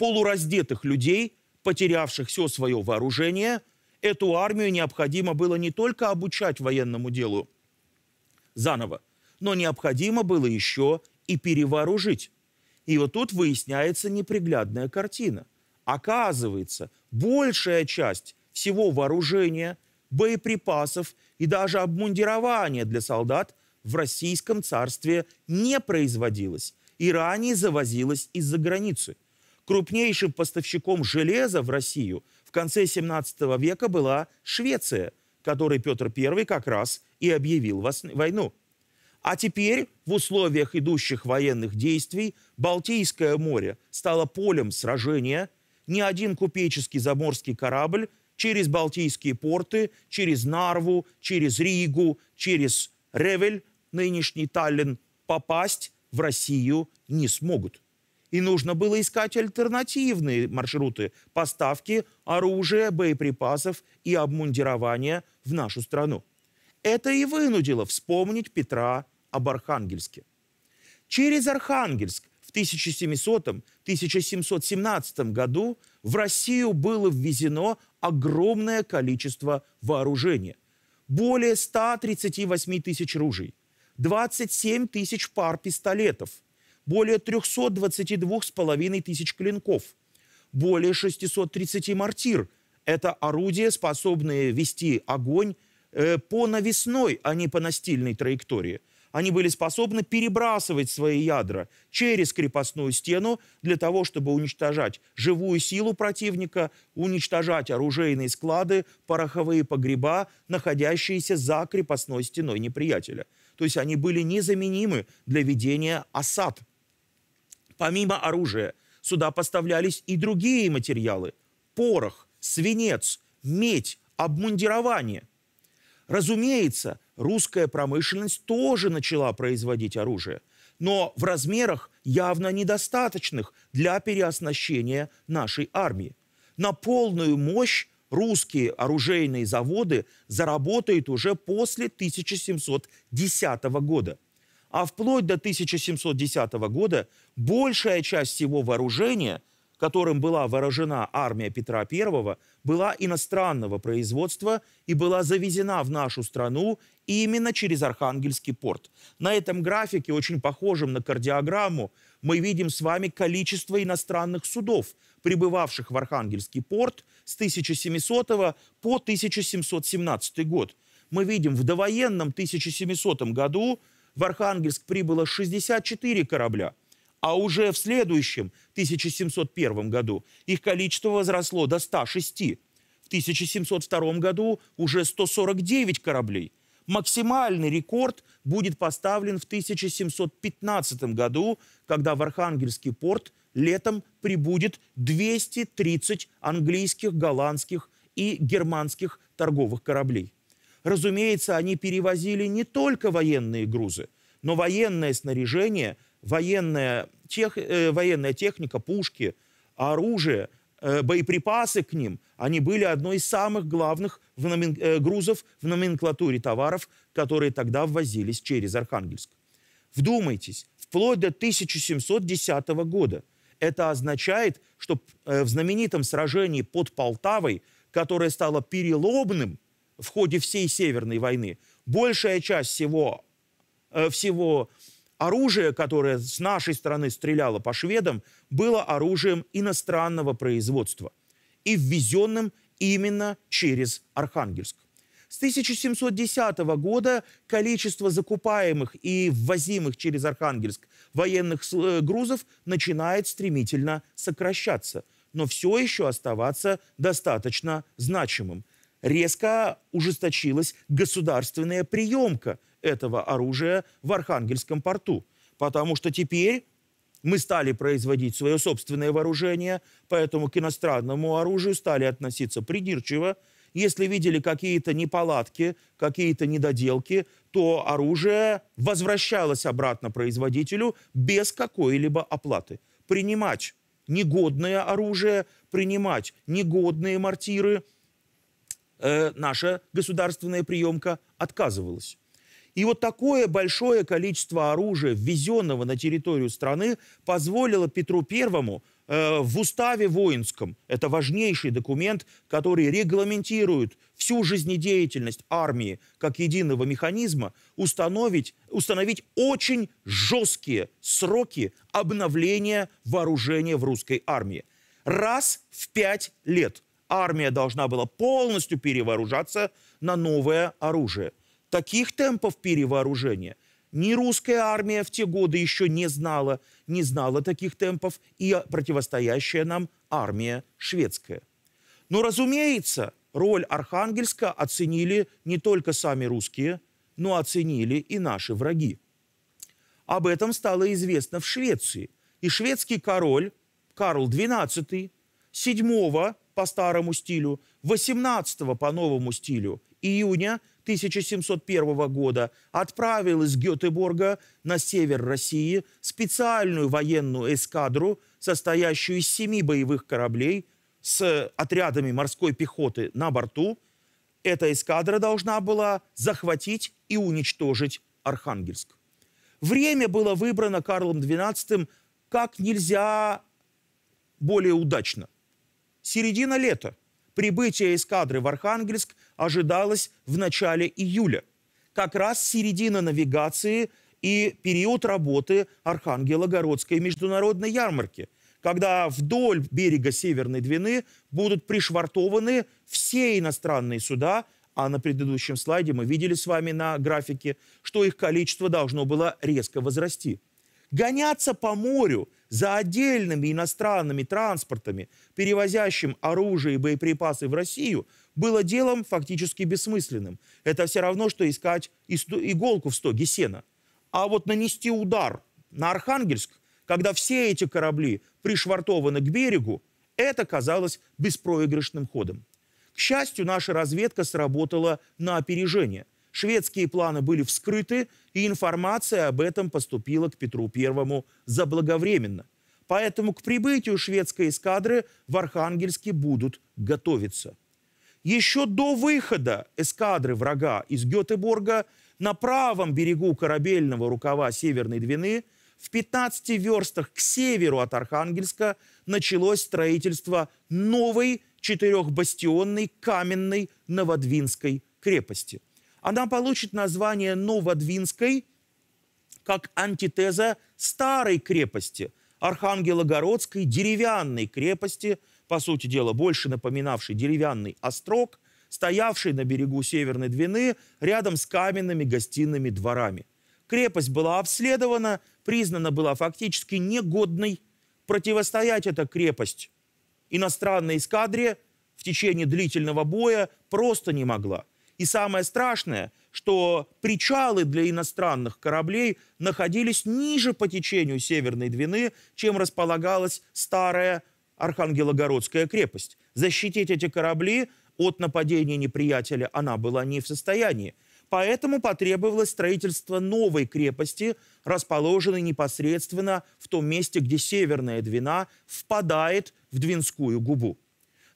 полураздетых людей, потерявших все свое вооружение, эту армию необходимо было не только обучать военному делу заново, но необходимо было еще и перевооружить. И вот тут выясняется неприглядная картина. Оказывается, большая часть всего вооружения, боеприпасов и даже обмундирования для солдат в Российском царстве не производилось и ранее завозилось из-за границы – Крупнейшим поставщиком железа в Россию в конце 17 века была Швеция, которой Петр I как раз и объявил войну. А теперь в условиях идущих военных действий Балтийское море стало полем сражения. Ни один купеческий заморский корабль через Балтийские порты, через Нарву, через Ригу, через Ревель, нынешний Таллин, попасть в Россию не смогут. И нужно было искать альтернативные маршруты поставки оружия, боеприпасов и обмундирования в нашу страну. Это и вынудило вспомнить Петра об Архангельске. Через Архангельск в 1700-1717 году в Россию было ввезено огромное количество вооружения. Более 138 тысяч ружей, 27 тысяч пар пистолетов – более 322,5 тысяч клинков, более 630 мортир. Это орудия, способные вести огонь э, по навесной, а не по настильной траектории. Они были способны перебрасывать свои ядра через крепостную стену для того, чтобы уничтожать живую силу противника, уничтожать оружейные склады, пороховые погреба, находящиеся за крепостной стеной неприятеля. То есть они были незаменимы для ведения осад – Помимо оружия сюда поставлялись и другие материалы – порох, свинец, медь, обмундирование. Разумеется, русская промышленность тоже начала производить оружие, но в размерах явно недостаточных для переоснащения нашей армии. На полную мощь русские оружейные заводы заработают уже после 1710 года – а вплоть до 1710 года большая часть его вооружения, которым была вооружена армия Петра I, была иностранного производства и была завезена в нашу страну именно через Архангельский порт. На этом графике, очень похожем на кардиограмму, мы видим с вами количество иностранных судов, прибывавших в Архангельский порт с 1700 по 1717 год. Мы видим в довоенном 1700 году в Архангельск прибыло 64 корабля, а уже в следующем, 1701 году, их количество возросло до 106. В 1702 году уже 149 кораблей. Максимальный рекорд будет поставлен в 1715 году, когда в Архангельский порт летом прибудет 230 английских, голландских и германских торговых кораблей. Разумеется, они перевозили не только военные грузы, но военное снаряжение, военная, тех, э, военная техника, пушки, оружие, э, боеприпасы к ним, они были одной из самых главных в номен, э, грузов в номенклатуре товаров, которые тогда ввозились через Архангельск. Вдумайтесь, вплоть до 1710 года. Это означает, что э, в знаменитом сражении под Полтавой, которое стало переломным – в ходе всей Северной войны большая часть всего, э, всего оружия, которое с нашей стороны стреляло по шведам, было оружием иностранного производства и ввезенным именно через Архангельск. С 1710 года количество закупаемых и ввозимых через Архангельск военных э, грузов начинает стремительно сокращаться, но все еще оставаться достаточно значимым резко ужесточилась государственная приемка этого оружия в Архангельском порту. Потому что теперь мы стали производить свое собственное вооружение, поэтому к иностранному оружию стали относиться придирчиво. Если видели какие-то неполадки, какие-то недоделки, то оружие возвращалось обратно производителю без какой-либо оплаты. Принимать негодное оружие, принимать негодные мортиры – э, наша государственная приемка отказывалась. И вот такое большое количество оружия, ввезенного на территорию страны, позволило Петру Первому э, в уставе воинском, это важнейший документ, который регламентирует всю жизнедеятельность армии как единого механизма, установить, установить очень жесткие сроки обновления вооружения в русской армии. Раз в пять лет – армия должна была полностью перевооружаться на новое оружие. Таких темпов перевооружения ни русская армия в те годы еще не знала, не знала таких темпов и противостоящая нам армия шведская. Но, разумеется, роль Архангельска оценили не только сами русские, но оценили и наши враги. Об этом стало известно в Швеции. И шведский король Карл XII 7 по старому стилю, 18 по новому стилю июня 1701 года отправил из Гетеборга на север России специальную военную эскадру, состоящую из семи боевых кораблей с отрядами морской пехоты на борту. Эта эскадра должна была захватить и уничтожить Архангельск. Время было выбрано Карлом XII как нельзя более удачно – Середина лета. Прибытие эскадры в Архангельск ожидалось в начале июля. Как раз середина навигации и период работы Архангелогородской международной ярмарки, когда вдоль берега Северной Двины будут пришвартованы все иностранные суда, а на предыдущем слайде мы видели с вами на графике, что их количество должно было резко возрасти. Гоняться по морю – за отдельными иностранными транспортами, перевозящим оружие и боеприпасы в Россию, было делом фактически бессмысленным. Это все равно, что искать иголку в стоге сена. А вот нанести удар на Архангельск, когда все эти корабли пришвартованы к берегу, это казалось беспроигрышным ходом. К счастью, наша разведка сработала на опережение – Шведские планы были вскрыты, и информация об этом поступила к Петру Первому заблаговременно. Поэтому к прибытию шведской эскадры в Архангельске будут готовиться. Еще до выхода эскадры врага из Гетеборга на правом берегу корабельного рукава Северной Двины в 15 верстах к северу от Архангельска началось строительство новой четырехбастионной каменной Новодвинской крепости – она получит название Новодвинской как антитеза старой крепости, Архангелогородской деревянной крепости, по сути дела, больше напоминавшей деревянный острог, стоявший на берегу Северной Двины рядом с каменными гостиными дворами. Крепость была обследована, признана была фактически негодной. Противостоять эта крепость иностранной эскадре в течение длительного боя просто не могла. И самое страшное, что причалы для иностранных кораблей находились ниже по течению Северной Двины, чем располагалась старая Архангелогородская крепость. Защитить эти корабли от нападения неприятеля она была не в состоянии. Поэтому потребовалось строительство новой крепости, расположенной непосредственно в том месте, где Северная Двина впадает в Двинскую губу.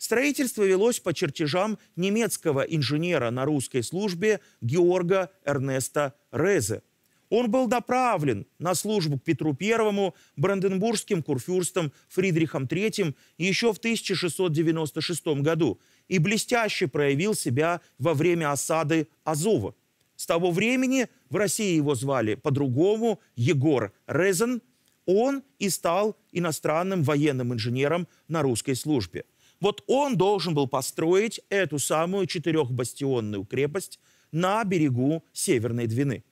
Строительство велось по чертежам немецкого инженера на русской службе Георга Эрнеста Резе. Он был доправлен на службу к Петру Первому бранденбургским курфюрстом Фридрихом III еще в 1696 году и блестяще проявил себя во время осады Азова. С того времени в России его звали по-другому Егор Резен. Он и стал иностранным военным инженером на русской службе – вот он должен был построить эту самую четырехбастионную крепость на берегу Северной Двины.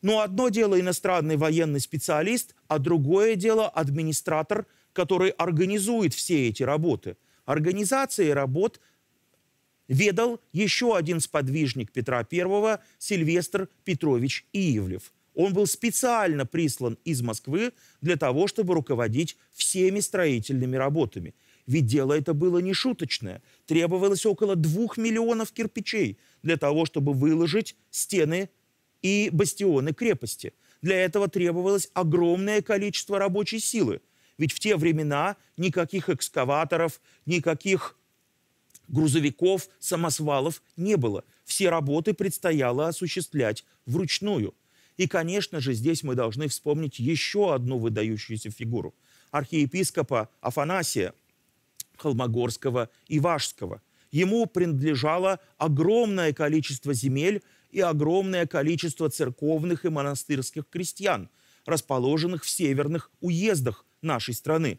Но ну, одно дело иностранный военный специалист, а другое дело администратор, который организует все эти работы. Организацией работ ведал еще один сподвижник Петра I Сильвестр Петрович Иевлев. Он был специально прислан из Москвы для того, чтобы руководить всеми строительными работами – ведь дело это было не шуточное. Требовалось около двух миллионов кирпичей для того, чтобы выложить стены и бастионы крепости. Для этого требовалось огромное количество рабочей силы. Ведь в те времена никаких экскаваторов, никаких грузовиков, самосвалов не было. Все работы предстояло осуществлять вручную. И, конечно же, здесь мы должны вспомнить еще одну выдающуюся фигуру – архиепископа Афанасия – Холмогорского и Вашского. Ему принадлежало огромное количество земель и огромное количество церковных и монастырских крестьян, расположенных в северных уездах нашей страны.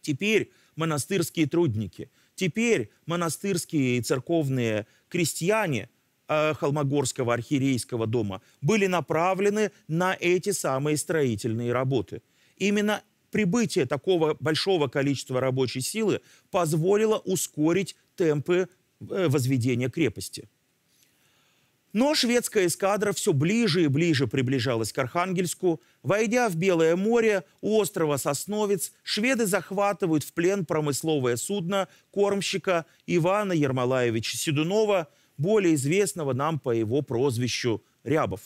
Теперь монастырские трудники, теперь монастырские и церковные крестьяне э, Холмогорского архиерейского дома были направлены на эти самые строительные работы. Именно прибытие такого большого количества рабочей силы позволило ускорить темпы э, возведения крепости. Но шведская эскадра все ближе и ближе приближалась к Архангельску. Войдя в Белое море у острова Сосновец, шведы захватывают в плен промысловое судно кормщика Ивана Ермолаевича Седунова, более известного нам по его прозвищу Рябов.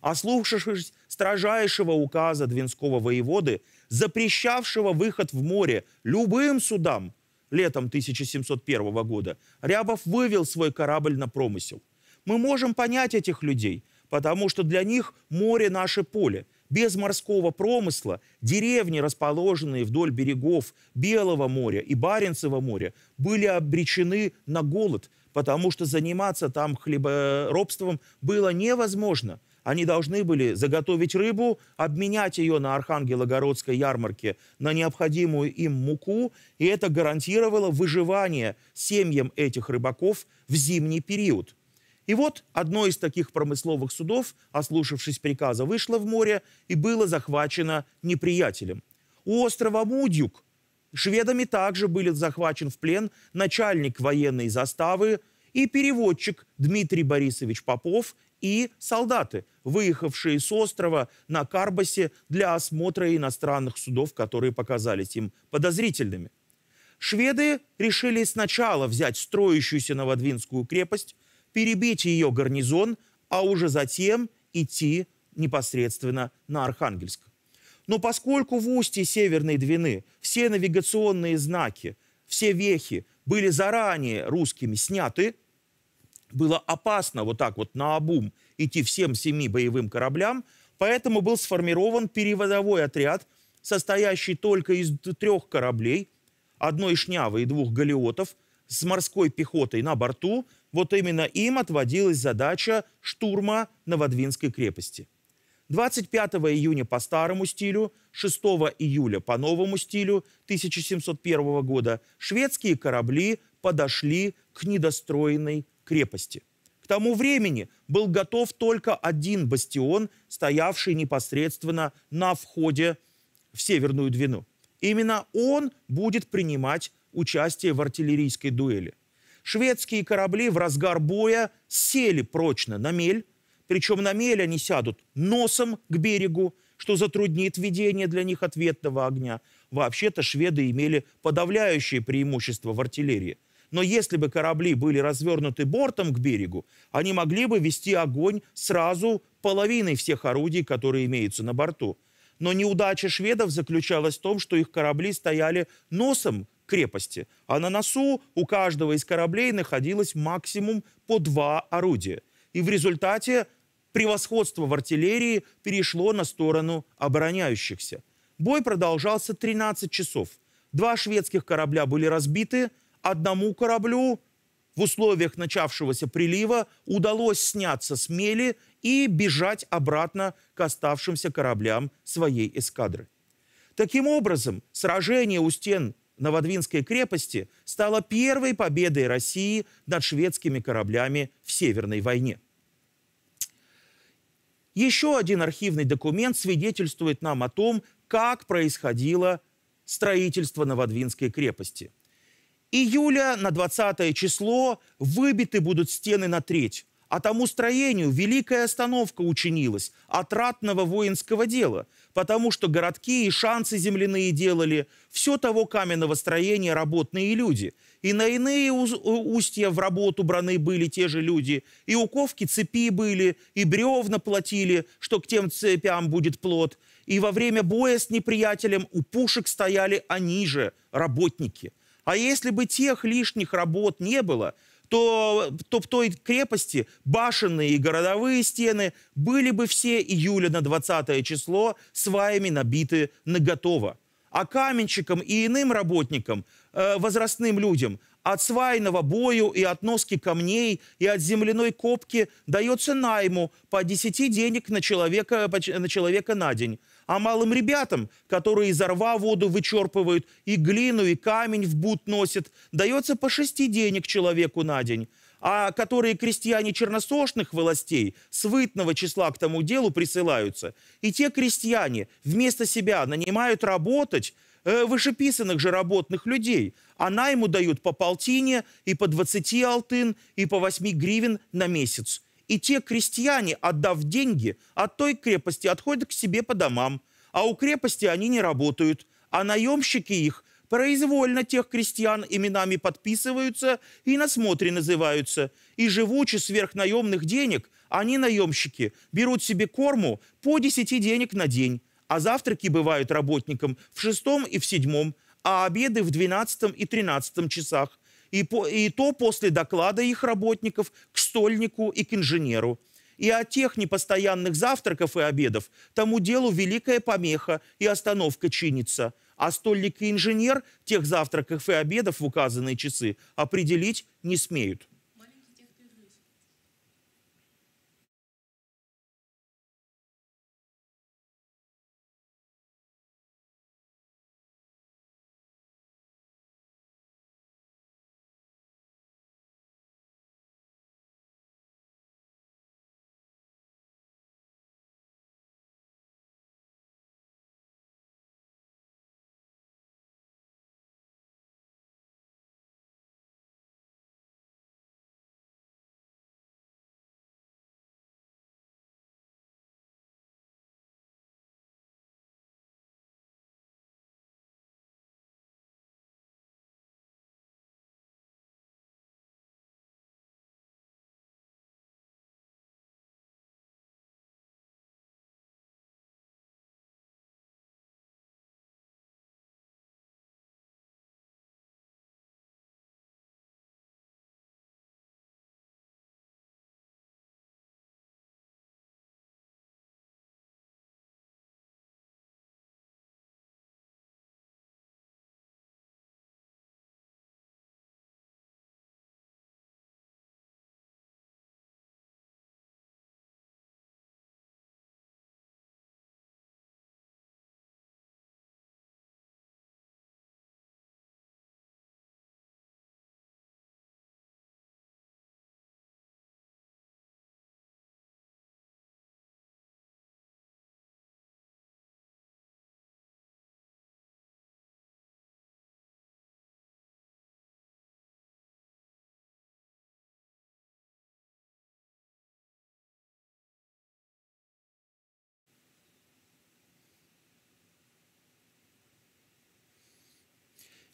Ослушавшись строжайшего указа Двинского воеводы, запрещавшего выход в море любым судам летом 1701 года, Рябов вывел свой корабль на промысел. Мы можем понять этих людей, потому что для них море – наше поле. Без морского промысла деревни, расположенные вдоль берегов Белого моря и Баренцева моря, были обречены на голод, потому что заниматься там хлеборобством было невозможно – они должны были заготовить рыбу, обменять ее на Архангелогородской ярмарке на необходимую им муку, и это гарантировало выживание семьям этих рыбаков в зимний период. И вот одно из таких промысловых судов, ослушавшись приказа, вышло в море и было захвачено неприятелем. У острова Мудюк шведами также был захвачен в плен начальник военной заставы и переводчик Дмитрий Борисович Попов и солдаты, выехавшие с острова на Карбасе для осмотра иностранных судов, которые показались им подозрительными. Шведы решили сначала взять строящуюся Новодвинскую крепость, перебить ее гарнизон, а уже затем идти непосредственно на Архангельск. Но поскольку в устье Северной Двины все навигационные знаки, все вехи были заранее русскими сняты – было опасно вот так вот на обум идти всем семи боевым кораблям, поэтому был сформирован переводовой отряд, состоящий только из трех кораблей, одной шнявы и двух галиотов, с морской пехотой на борту. Вот именно им отводилась задача штурма Новодвинской крепости. 25 июня по старому стилю, 6 июля по новому стилю 1701 года шведские корабли подошли к недостроенной крепости. К тому времени был готов только один бастион, стоявший непосредственно на входе в Северную Двину. Именно он будет принимать участие в артиллерийской дуэли. Шведские корабли в разгар боя сели прочно на мель, причем на мель они сядут носом к берегу, что затруднит ведение для них ответного огня. Вообще-то шведы имели подавляющее преимущество в артиллерии – но если бы корабли были развернуты бортом к берегу, они могли бы вести огонь сразу половиной всех орудий, которые имеются на борту. Но неудача шведов заключалась в том, что их корабли стояли носом к крепости, а на носу у каждого из кораблей находилось максимум по два орудия. И в результате превосходство в артиллерии перешло на сторону обороняющихся. Бой продолжался 13 часов. Два шведских корабля были разбиты – одному кораблю в условиях начавшегося прилива удалось сняться с мели и бежать обратно к оставшимся кораблям своей эскадры. Таким образом, сражение у стен Новодвинской крепости стало первой победой России над шведскими кораблями в Северной войне. Еще один архивный документ свидетельствует нам о том, как происходило строительство Новодвинской крепости – июля на 20 число выбиты будут стены на треть. А тому строению великая остановка учинилась от ратного воинского дела, потому что городки и шансы земляные делали, все того каменного строения работные люди. И на иные устья в работу браны были те же люди, и уковки цепи были, и бревна платили, что к тем цепям будет плод. И во время боя с неприятелем у пушек стояли они же, работники. А если бы тех лишних работ не было, то, то в той крепости башенные и городовые стены были бы все июля на 20 число сваями набиты наготово. А каменщикам и иным работникам, э, возрастным людям, от свайного бою и от носки камней и от земляной копки дается найму по 10 денег на человека, на человека на день а малым ребятам, которые изо рва воду вычерпывают, и глину, и камень в бут носят, дается по шести денег человеку на день а которые крестьяне черносошных властей свытного числа к тому делу присылаются. И те крестьяне вместо себя нанимают работать э, вышеписанных же работных людей, а найму дают по полтине и по двадцати алтын, и по восьми гривен на месяц. И те крестьяне, отдав деньги, от той крепости отходят к себе по домам. А у крепости они не работают. А наемщики их произвольно тех крестьян именами подписываются и на смотре называются. И живучи сверх наемных денег, они, наемщики, берут себе корму по десяти денег на день. А завтраки бывают работникам в шестом и в седьмом, а обеды в двенадцатом и тринадцатом часах и, по, и то после доклада их работников к стольнику и к инженеру. И о тех непостоянных завтраков и обедов тому делу великая помеха и остановка чинится. А стольник и инженер тех завтраков и обедов в указанные часы определить не смеют.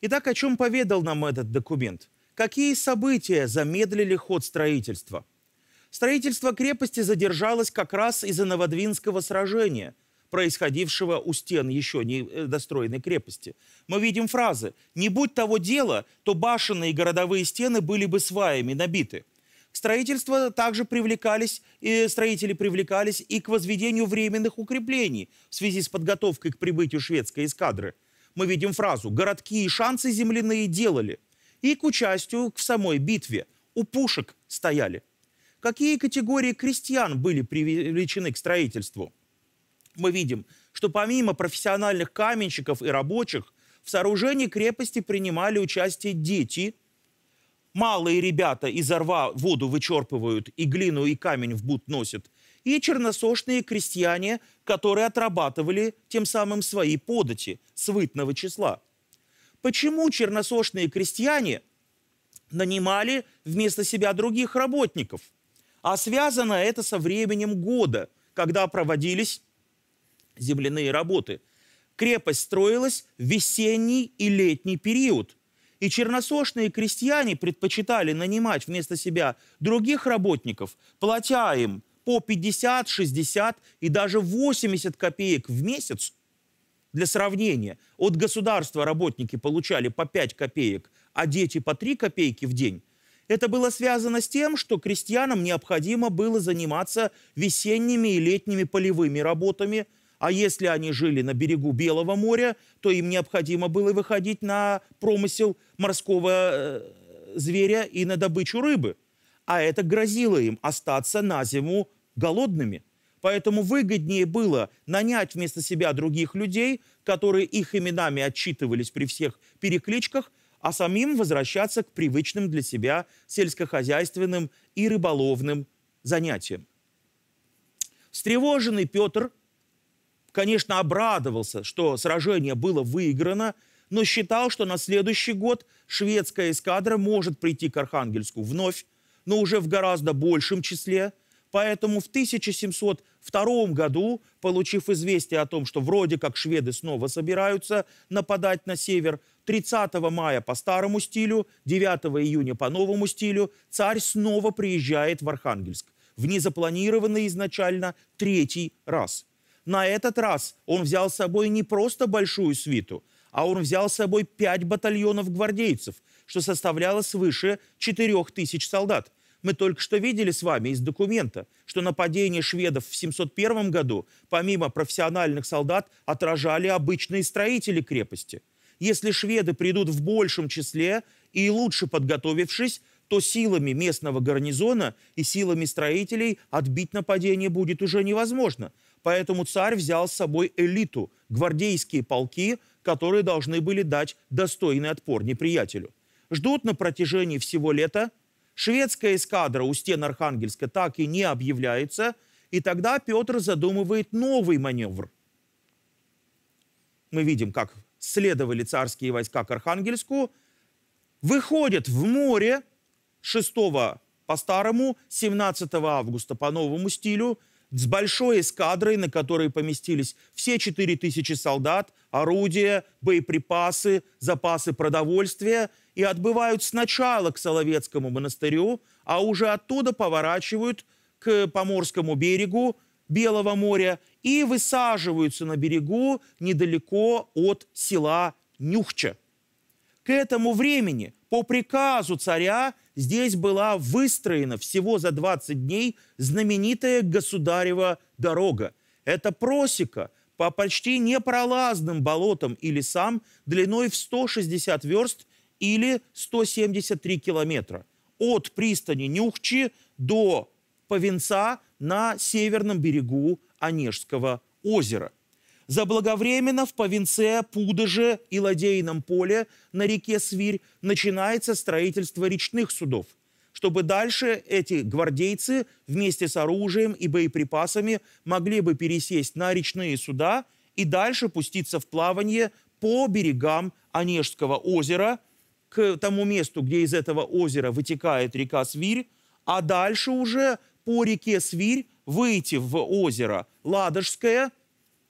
Итак, о чем поведал нам этот документ? Какие события замедлили ход строительства? Строительство крепости задержалось как раз из-за Новодвинского сражения, происходившего у стен еще не э, достроенной крепости. Мы видим фразы «Не будь того дела, то башенные городовые стены были бы сваями набиты». К строительству также привлекались, и э, строители привлекались и к возведению временных укреплений в связи с подготовкой к прибытию шведской эскадры – мы видим фразу «городки и шансы земляные делали» и к участию в самой битве у пушек стояли. Какие категории крестьян были привлечены к строительству? Мы видим, что помимо профессиональных каменщиков и рабочих, в сооружении крепости принимали участие дети – малые ребята изо рва воду вычерпывают и глину и камень в бут носят, и черносошные крестьяне, которые отрабатывали тем самым свои подати свытного числа. Почему черносошные крестьяне нанимали вместо себя других работников? А связано это со временем года, когда проводились земляные работы. Крепость строилась в весенний и летний период – и черносошные крестьяне предпочитали нанимать вместо себя других работников, платя им по 50, 60 и даже 80 копеек в месяц. Для сравнения, от государства работники получали по 5 копеек, а дети по 3 копейки в день. Это было связано с тем, что крестьянам необходимо было заниматься весенними и летними полевыми работами, а если они жили на берегу Белого моря, то им необходимо было выходить на промысел морского э, зверя и на добычу рыбы – а это грозило им остаться на зиму голодными. Поэтому выгоднее было нанять вместо себя других людей, которые их именами отчитывались при всех перекличках, а самим возвращаться к привычным для себя сельскохозяйственным и рыболовным занятиям. Встревоженный Петр, конечно, обрадовался, что сражение было выиграно, но считал, что на следующий год шведская эскадра может прийти к Архангельску вновь но уже в гораздо большем числе. Поэтому в 1702 году, получив известие о том, что вроде как шведы снова собираются нападать на север, 30 мая по старому стилю, 9 июня по новому стилю, царь снова приезжает в Архангельск в незапланированный изначально третий раз. На этот раз он взял с собой не просто большую свиту, а он взял с собой пять батальонов гвардейцев, что составляло свыше четырех тысяч солдат. Мы только что видели с вами из документа, что нападение шведов в 701 году, помимо профессиональных солдат, отражали обычные строители крепости. Если шведы придут в большем числе и лучше подготовившись, то силами местного гарнизона и силами строителей отбить нападение будет уже невозможно. Поэтому царь взял с собой элиту, гвардейские полки, которые должны были дать достойный отпор неприятелю. Ждут на протяжении всего лета Шведская эскадра у стен Архангельска так и не объявляется, и тогда Петр задумывает новый маневр. Мы видим, как следовали царские войска к Архангельску, выходят в море 6 по старому, 17 августа по новому стилю, с большой эскадрой, на которой поместились все 4000 солдат, орудия, боеприпасы, запасы продовольствия – и отбывают сначала к Соловецкому монастырю, а уже оттуда поворачивают к Поморскому берегу Белого моря и высаживаются на берегу недалеко от села Нюхча. К этому времени по приказу царя здесь была выстроена всего за 20 дней знаменитая государева дорога. Это просека по почти непролазным болотам и лесам длиной в 160 верст или 173 километра от пристани Нюхчи до Повенца на северном берегу Онежского озера. Заблаговременно в Повенце, Пудоже и Ладейном поле на реке Свирь начинается строительство речных судов, чтобы дальше эти гвардейцы вместе с оружием и боеприпасами могли бы пересесть на речные суда и дальше пуститься в плавание по берегам Онежского озера – к тому месту, где из этого озера вытекает река Свирь, а дальше уже по реке Свирь выйти в озеро Ладожское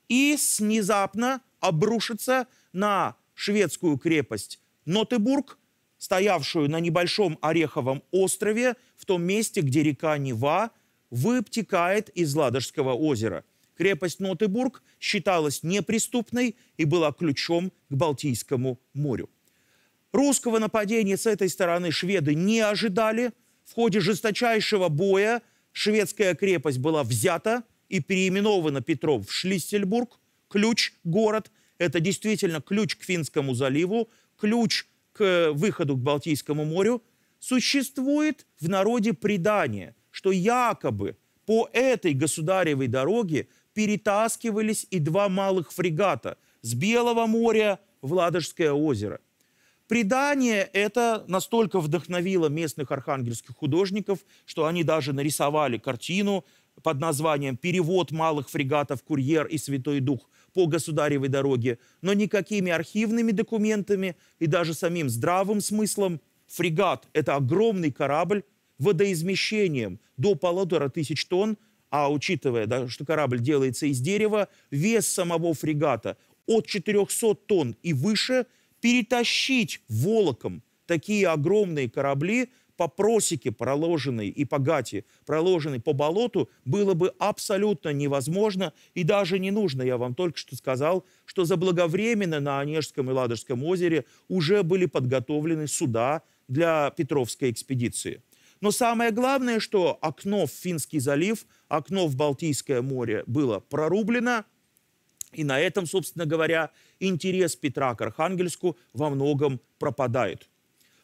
и внезапно обрушиться на шведскую крепость Нотебург, стоявшую на небольшом Ореховом острове, в том месте, где река Нева выптекает из Ладожского озера. Крепость Нотебург считалась неприступной и была ключом к Балтийскому морю. Русского нападения с этой стороны шведы не ожидали. В ходе жесточайшего боя шведская крепость была взята и переименована Петров в Шлиссельбург. Ключ – город. Это действительно ключ к Финскому заливу, ключ к выходу к Балтийскому морю. Существует в народе предание, что якобы по этой государевой дороге перетаскивались и два малых фрегата с Белого моря в Ладожское озеро предание это настолько вдохновило местных архангельских художников, что они даже нарисовали картину под названием «Перевод малых фрегатов «Курьер» и «Святой Дух» по государевой дороге, но никакими архивными документами и даже самим здравым смыслом. Фрегат – это огромный корабль водоизмещением до полутора тысяч тонн, а учитывая, да, что корабль делается из дерева, вес самого фрегата от 400 тонн и выше перетащить волоком такие огромные корабли по просеке проложенной и по гате, проложенной по болоту, было бы абсолютно невозможно и даже не нужно. Я вам только что сказал, что заблаговременно на Онежском и Ладожском озере уже были подготовлены суда для Петровской экспедиции. Но самое главное, что окно в Финский залив, окно в Балтийское море было прорублено – и на этом, собственно говоря, интерес Петра к Архангельску во многом пропадает.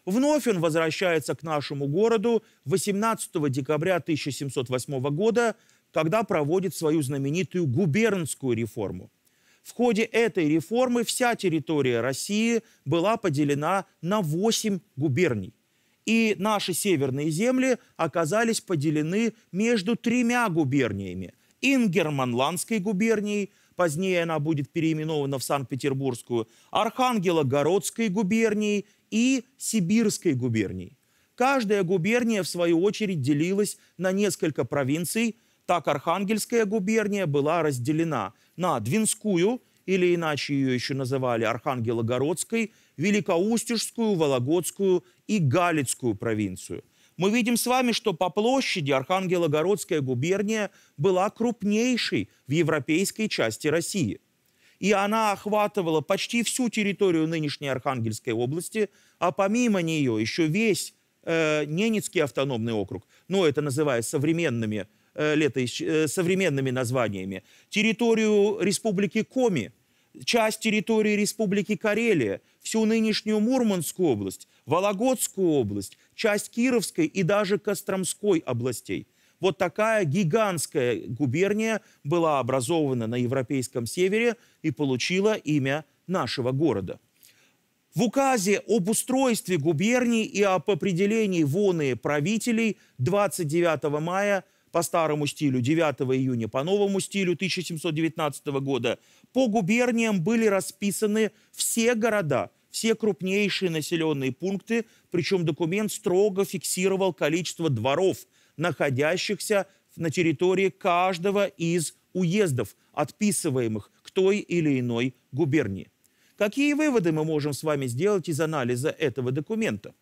Вновь он возвращается к нашему городу 18 декабря 1708 года, когда проводит свою знаменитую губернскую реформу. В ходе этой реформы вся территория России была поделена на 8 губерний. И наши северные земли оказались поделены между тремя губерниями – Ингерманландской губернией, Позднее она будет переименована в Санкт-Петербургскую, Архангело-Городской губернии и Сибирской губернии. Каждая губерния, в свою очередь, делилась на несколько провинций. Так Архангельская губерния была разделена на Двинскую, или иначе ее еще называли Архангелогородской, Великоустюжскую, Вологодскую и Галицкую провинцию. Мы видим с вами, что по площади Архангелогородская губерния была крупнейшей в европейской части России. И она охватывала почти всю территорию нынешней Архангельской области, а помимо нее еще весь э, Ненецкий автономный округ, ну это называя современными, э, летоис... э, современными названиями, территорию Республики Коми, часть территории Республики Карелия, всю нынешнюю Мурманскую область, Вологодскую область, часть Кировской и даже Костромской областей. Вот такая гигантская губерния была образована на Европейском севере и получила имя нашего города. В указе об устройстве губерний и об определении воны правителей 29 мая по старому стилю, 9 июня по новому стилю 1719 года, по губерниям были расписаны все города – все крупнейшие населенные пункты, причем документ строго фиксировал количество дворов, находящихся на территории каждого из уездов, отписываемых к той или иной губернии. Какие выводы мы можем с вами сделать из анализа этого документа?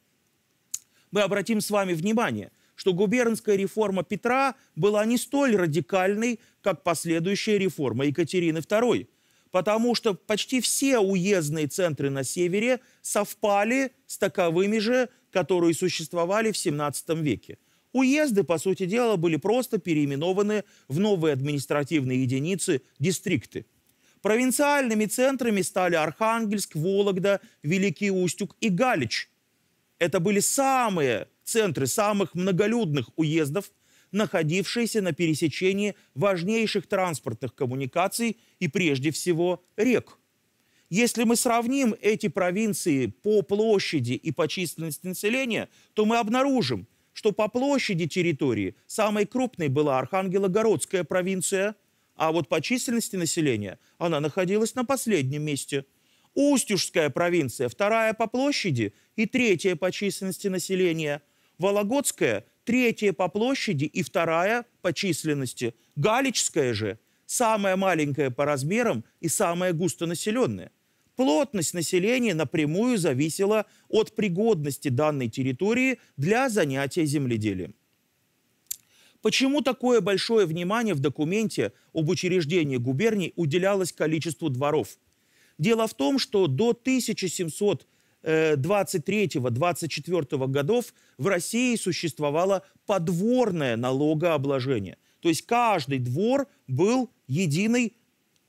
Мы обратим с вами внимание, что губернская реформа Петра была не столь радикальной, как последующая реформа Екатерины II – потому что почти все уездные центры на севере совпали с таковыми же, которые существовали в 17 веке. Уезды, по сути дела, были просто переименованы в новые административные единицы – дистрикты. Провинциальными центрами стали Архангельск, Вологда, Великий Устюг и Галич. Это были самые центры самых многолюдных уездов находившиеся на пересечении важнейших транспортных коммуникаций и прежде всего рек. Если мы сравним эти провинции по площади и по численности населения, то мы обнаружим, что по площади территории самой крупной была Архангелогородская провинция, а вот по численности населения она находилась на последнем месте – Устюжская провинция, вторая по площади и третья по численности населения. Вологодская третья по площади и вторая по численности. Галичская же самая маленькая по размерам и самая густонаселенная. Плотность населения напрямую зависела от пригодности данной территории для занятия земледелием. Почему такое большое внимание в документе об учреждении губерний уделялось количеству дворов? Дело в том, что до 1700 23-24 э, годов в России существовало подворное налогообложение. То есть каждый двор был единой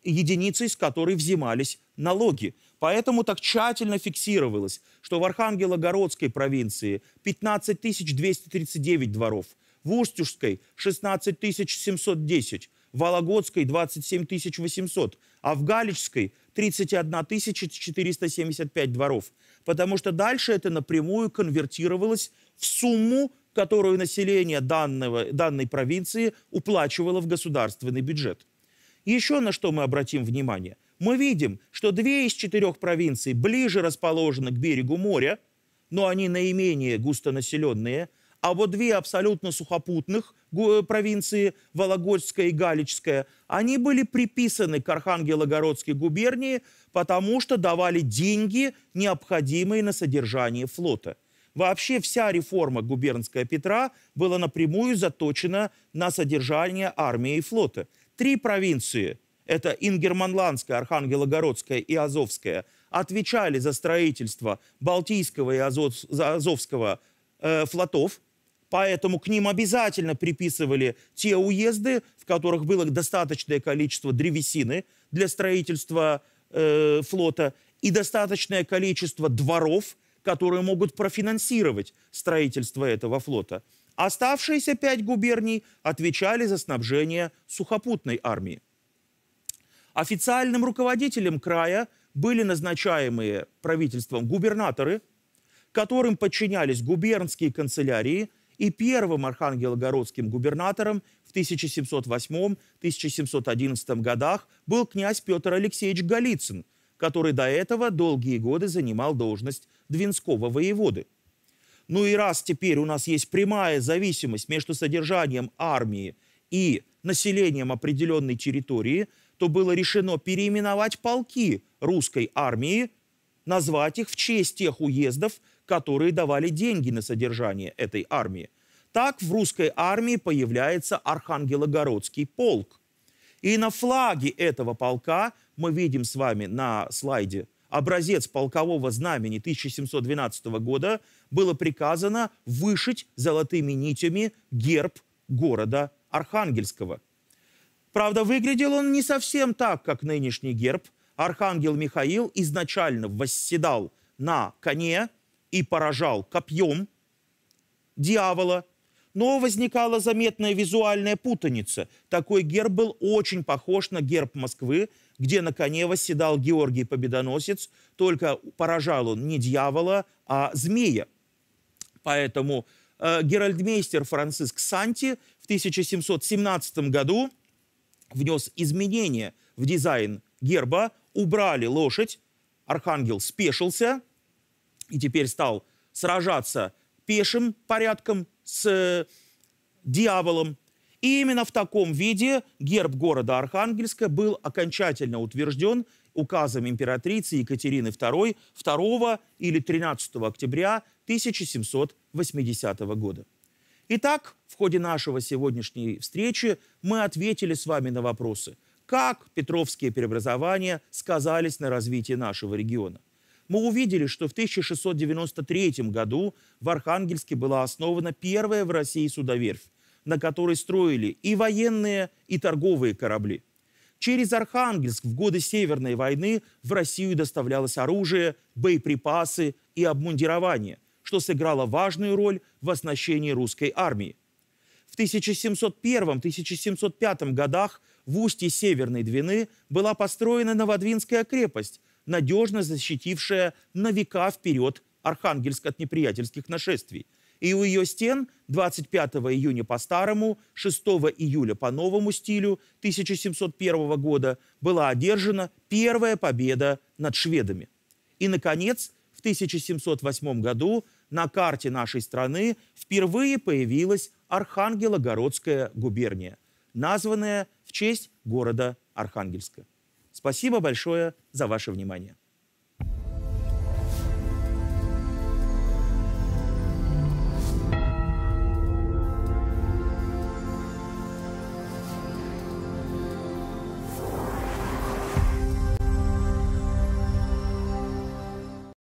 единицей, с которой взимались налоги. Поэтому так тщательно фиксировалось, что в Архангелогородской провинции 15 239 дворов, в Устюжской 16 710, в Вологодской 27 800, а в Галичской 31 475 дворов потому что дальше это напрямую конвертировалось в сумму, которую население данного, данной провинции уплачивало в государственный бюджет. Еще на что мы обратим внимание. Мы видим, что две из четырех провинций ближе расположены к берегу моря, но они наименее густонаселенные – а вот две абсолютно сухопутных э, провинции, Вологодская и Галичская, они были приписаны к Архангелогородской губернии, потому что давали деньги, необходимые на содержание флота. Вообще вся реформа губернская Петра была напрямую заточена на содержание армии и флота. Три провинции – это Ингерманландская, Архангелогородская и Азовская – отвечали за строительство Балтийского и Азов, Азовского э, флотов – Поэтому к ним обязательно приписывали те уезды, в которых было достаточное количество древесины для строительства э, флота и достаточное количество дворов, которые могут профинансировать строительство этого флота. Оставшиеся пять губерний отвечали за снабжение сухопутной армии. Официальным руководителем края были назначаемые правительством губернаторы, которым подчинялись губернские канцелярии – и первым архангелогородским губернатором в 1708-1711 годах был князь Петр Алексеевич Голицын, который до этого долгие годы занимал должность Двинского воеводы. Ну и раз теперь у нас есть прямая зависимость между содержанием армии и населением определенной территории, то было решено переименовать полки русской армии, назвать их в честь тех уездов, которые давали деньги на содержание этой армии. Так в русской армии появляется Архангелогородский полк. И на флаге этого полка мы видим с вами на слайде образец полкового знамени 1712 года было приказано вышить золотыми нитями герб города Архангельского. Правда, выглядел он не совсем так, как нынешний герб. Архангел Михаил изначально восседал на коне, и поражал копьем дьявола, но возникала заметная визуальная путаница. Такой герб был очень похож на герб Москвы, где на коне восседал Георгий Победоносец, только поражал он не дьявола, а змея. Поэтому э, геральдмейстер Франциск Санти в 1717 году внес изменения в дизайн герба, убрали лошадь, архангел спешился – и теперь стал сражаться пешим порядком с э, дьяволом. И именно в таком виде герб города Архангельска был окончательно утвержден указом императрицы Екатерины II 2 или 13 октября 1780 года. Итак, в ходе нашего сегодняшней встречи мы ответили с вами на вопросы, как петровские преобразования сказались на развитии нашего региона, мы увидели, что в 1693 году в Архангельске была основана первая в России судоверфь, на которой строили и военные, и торговые корабли. Через Архангельск в годы Северной войны в Россию доставлялось оружие, боеприпасы и обмундирование, что сыграло важную роль в оснащении русской армии. В 1701-1705 годах в устье Северной Двины была построена Новодвинская крепость, надежно защитившая на века вперед Архангельск от неприятельских нашествий. И у ее стен 25 июня по старому, 6 июля по новому стилю 1701 года была одержана первая победа над шведами. И, наконец, в 1708 году на карте нашей страны впервые появилась Архангелогородская губерния, названная в честь города Архангельска. Спасибо большое за ваше внимание.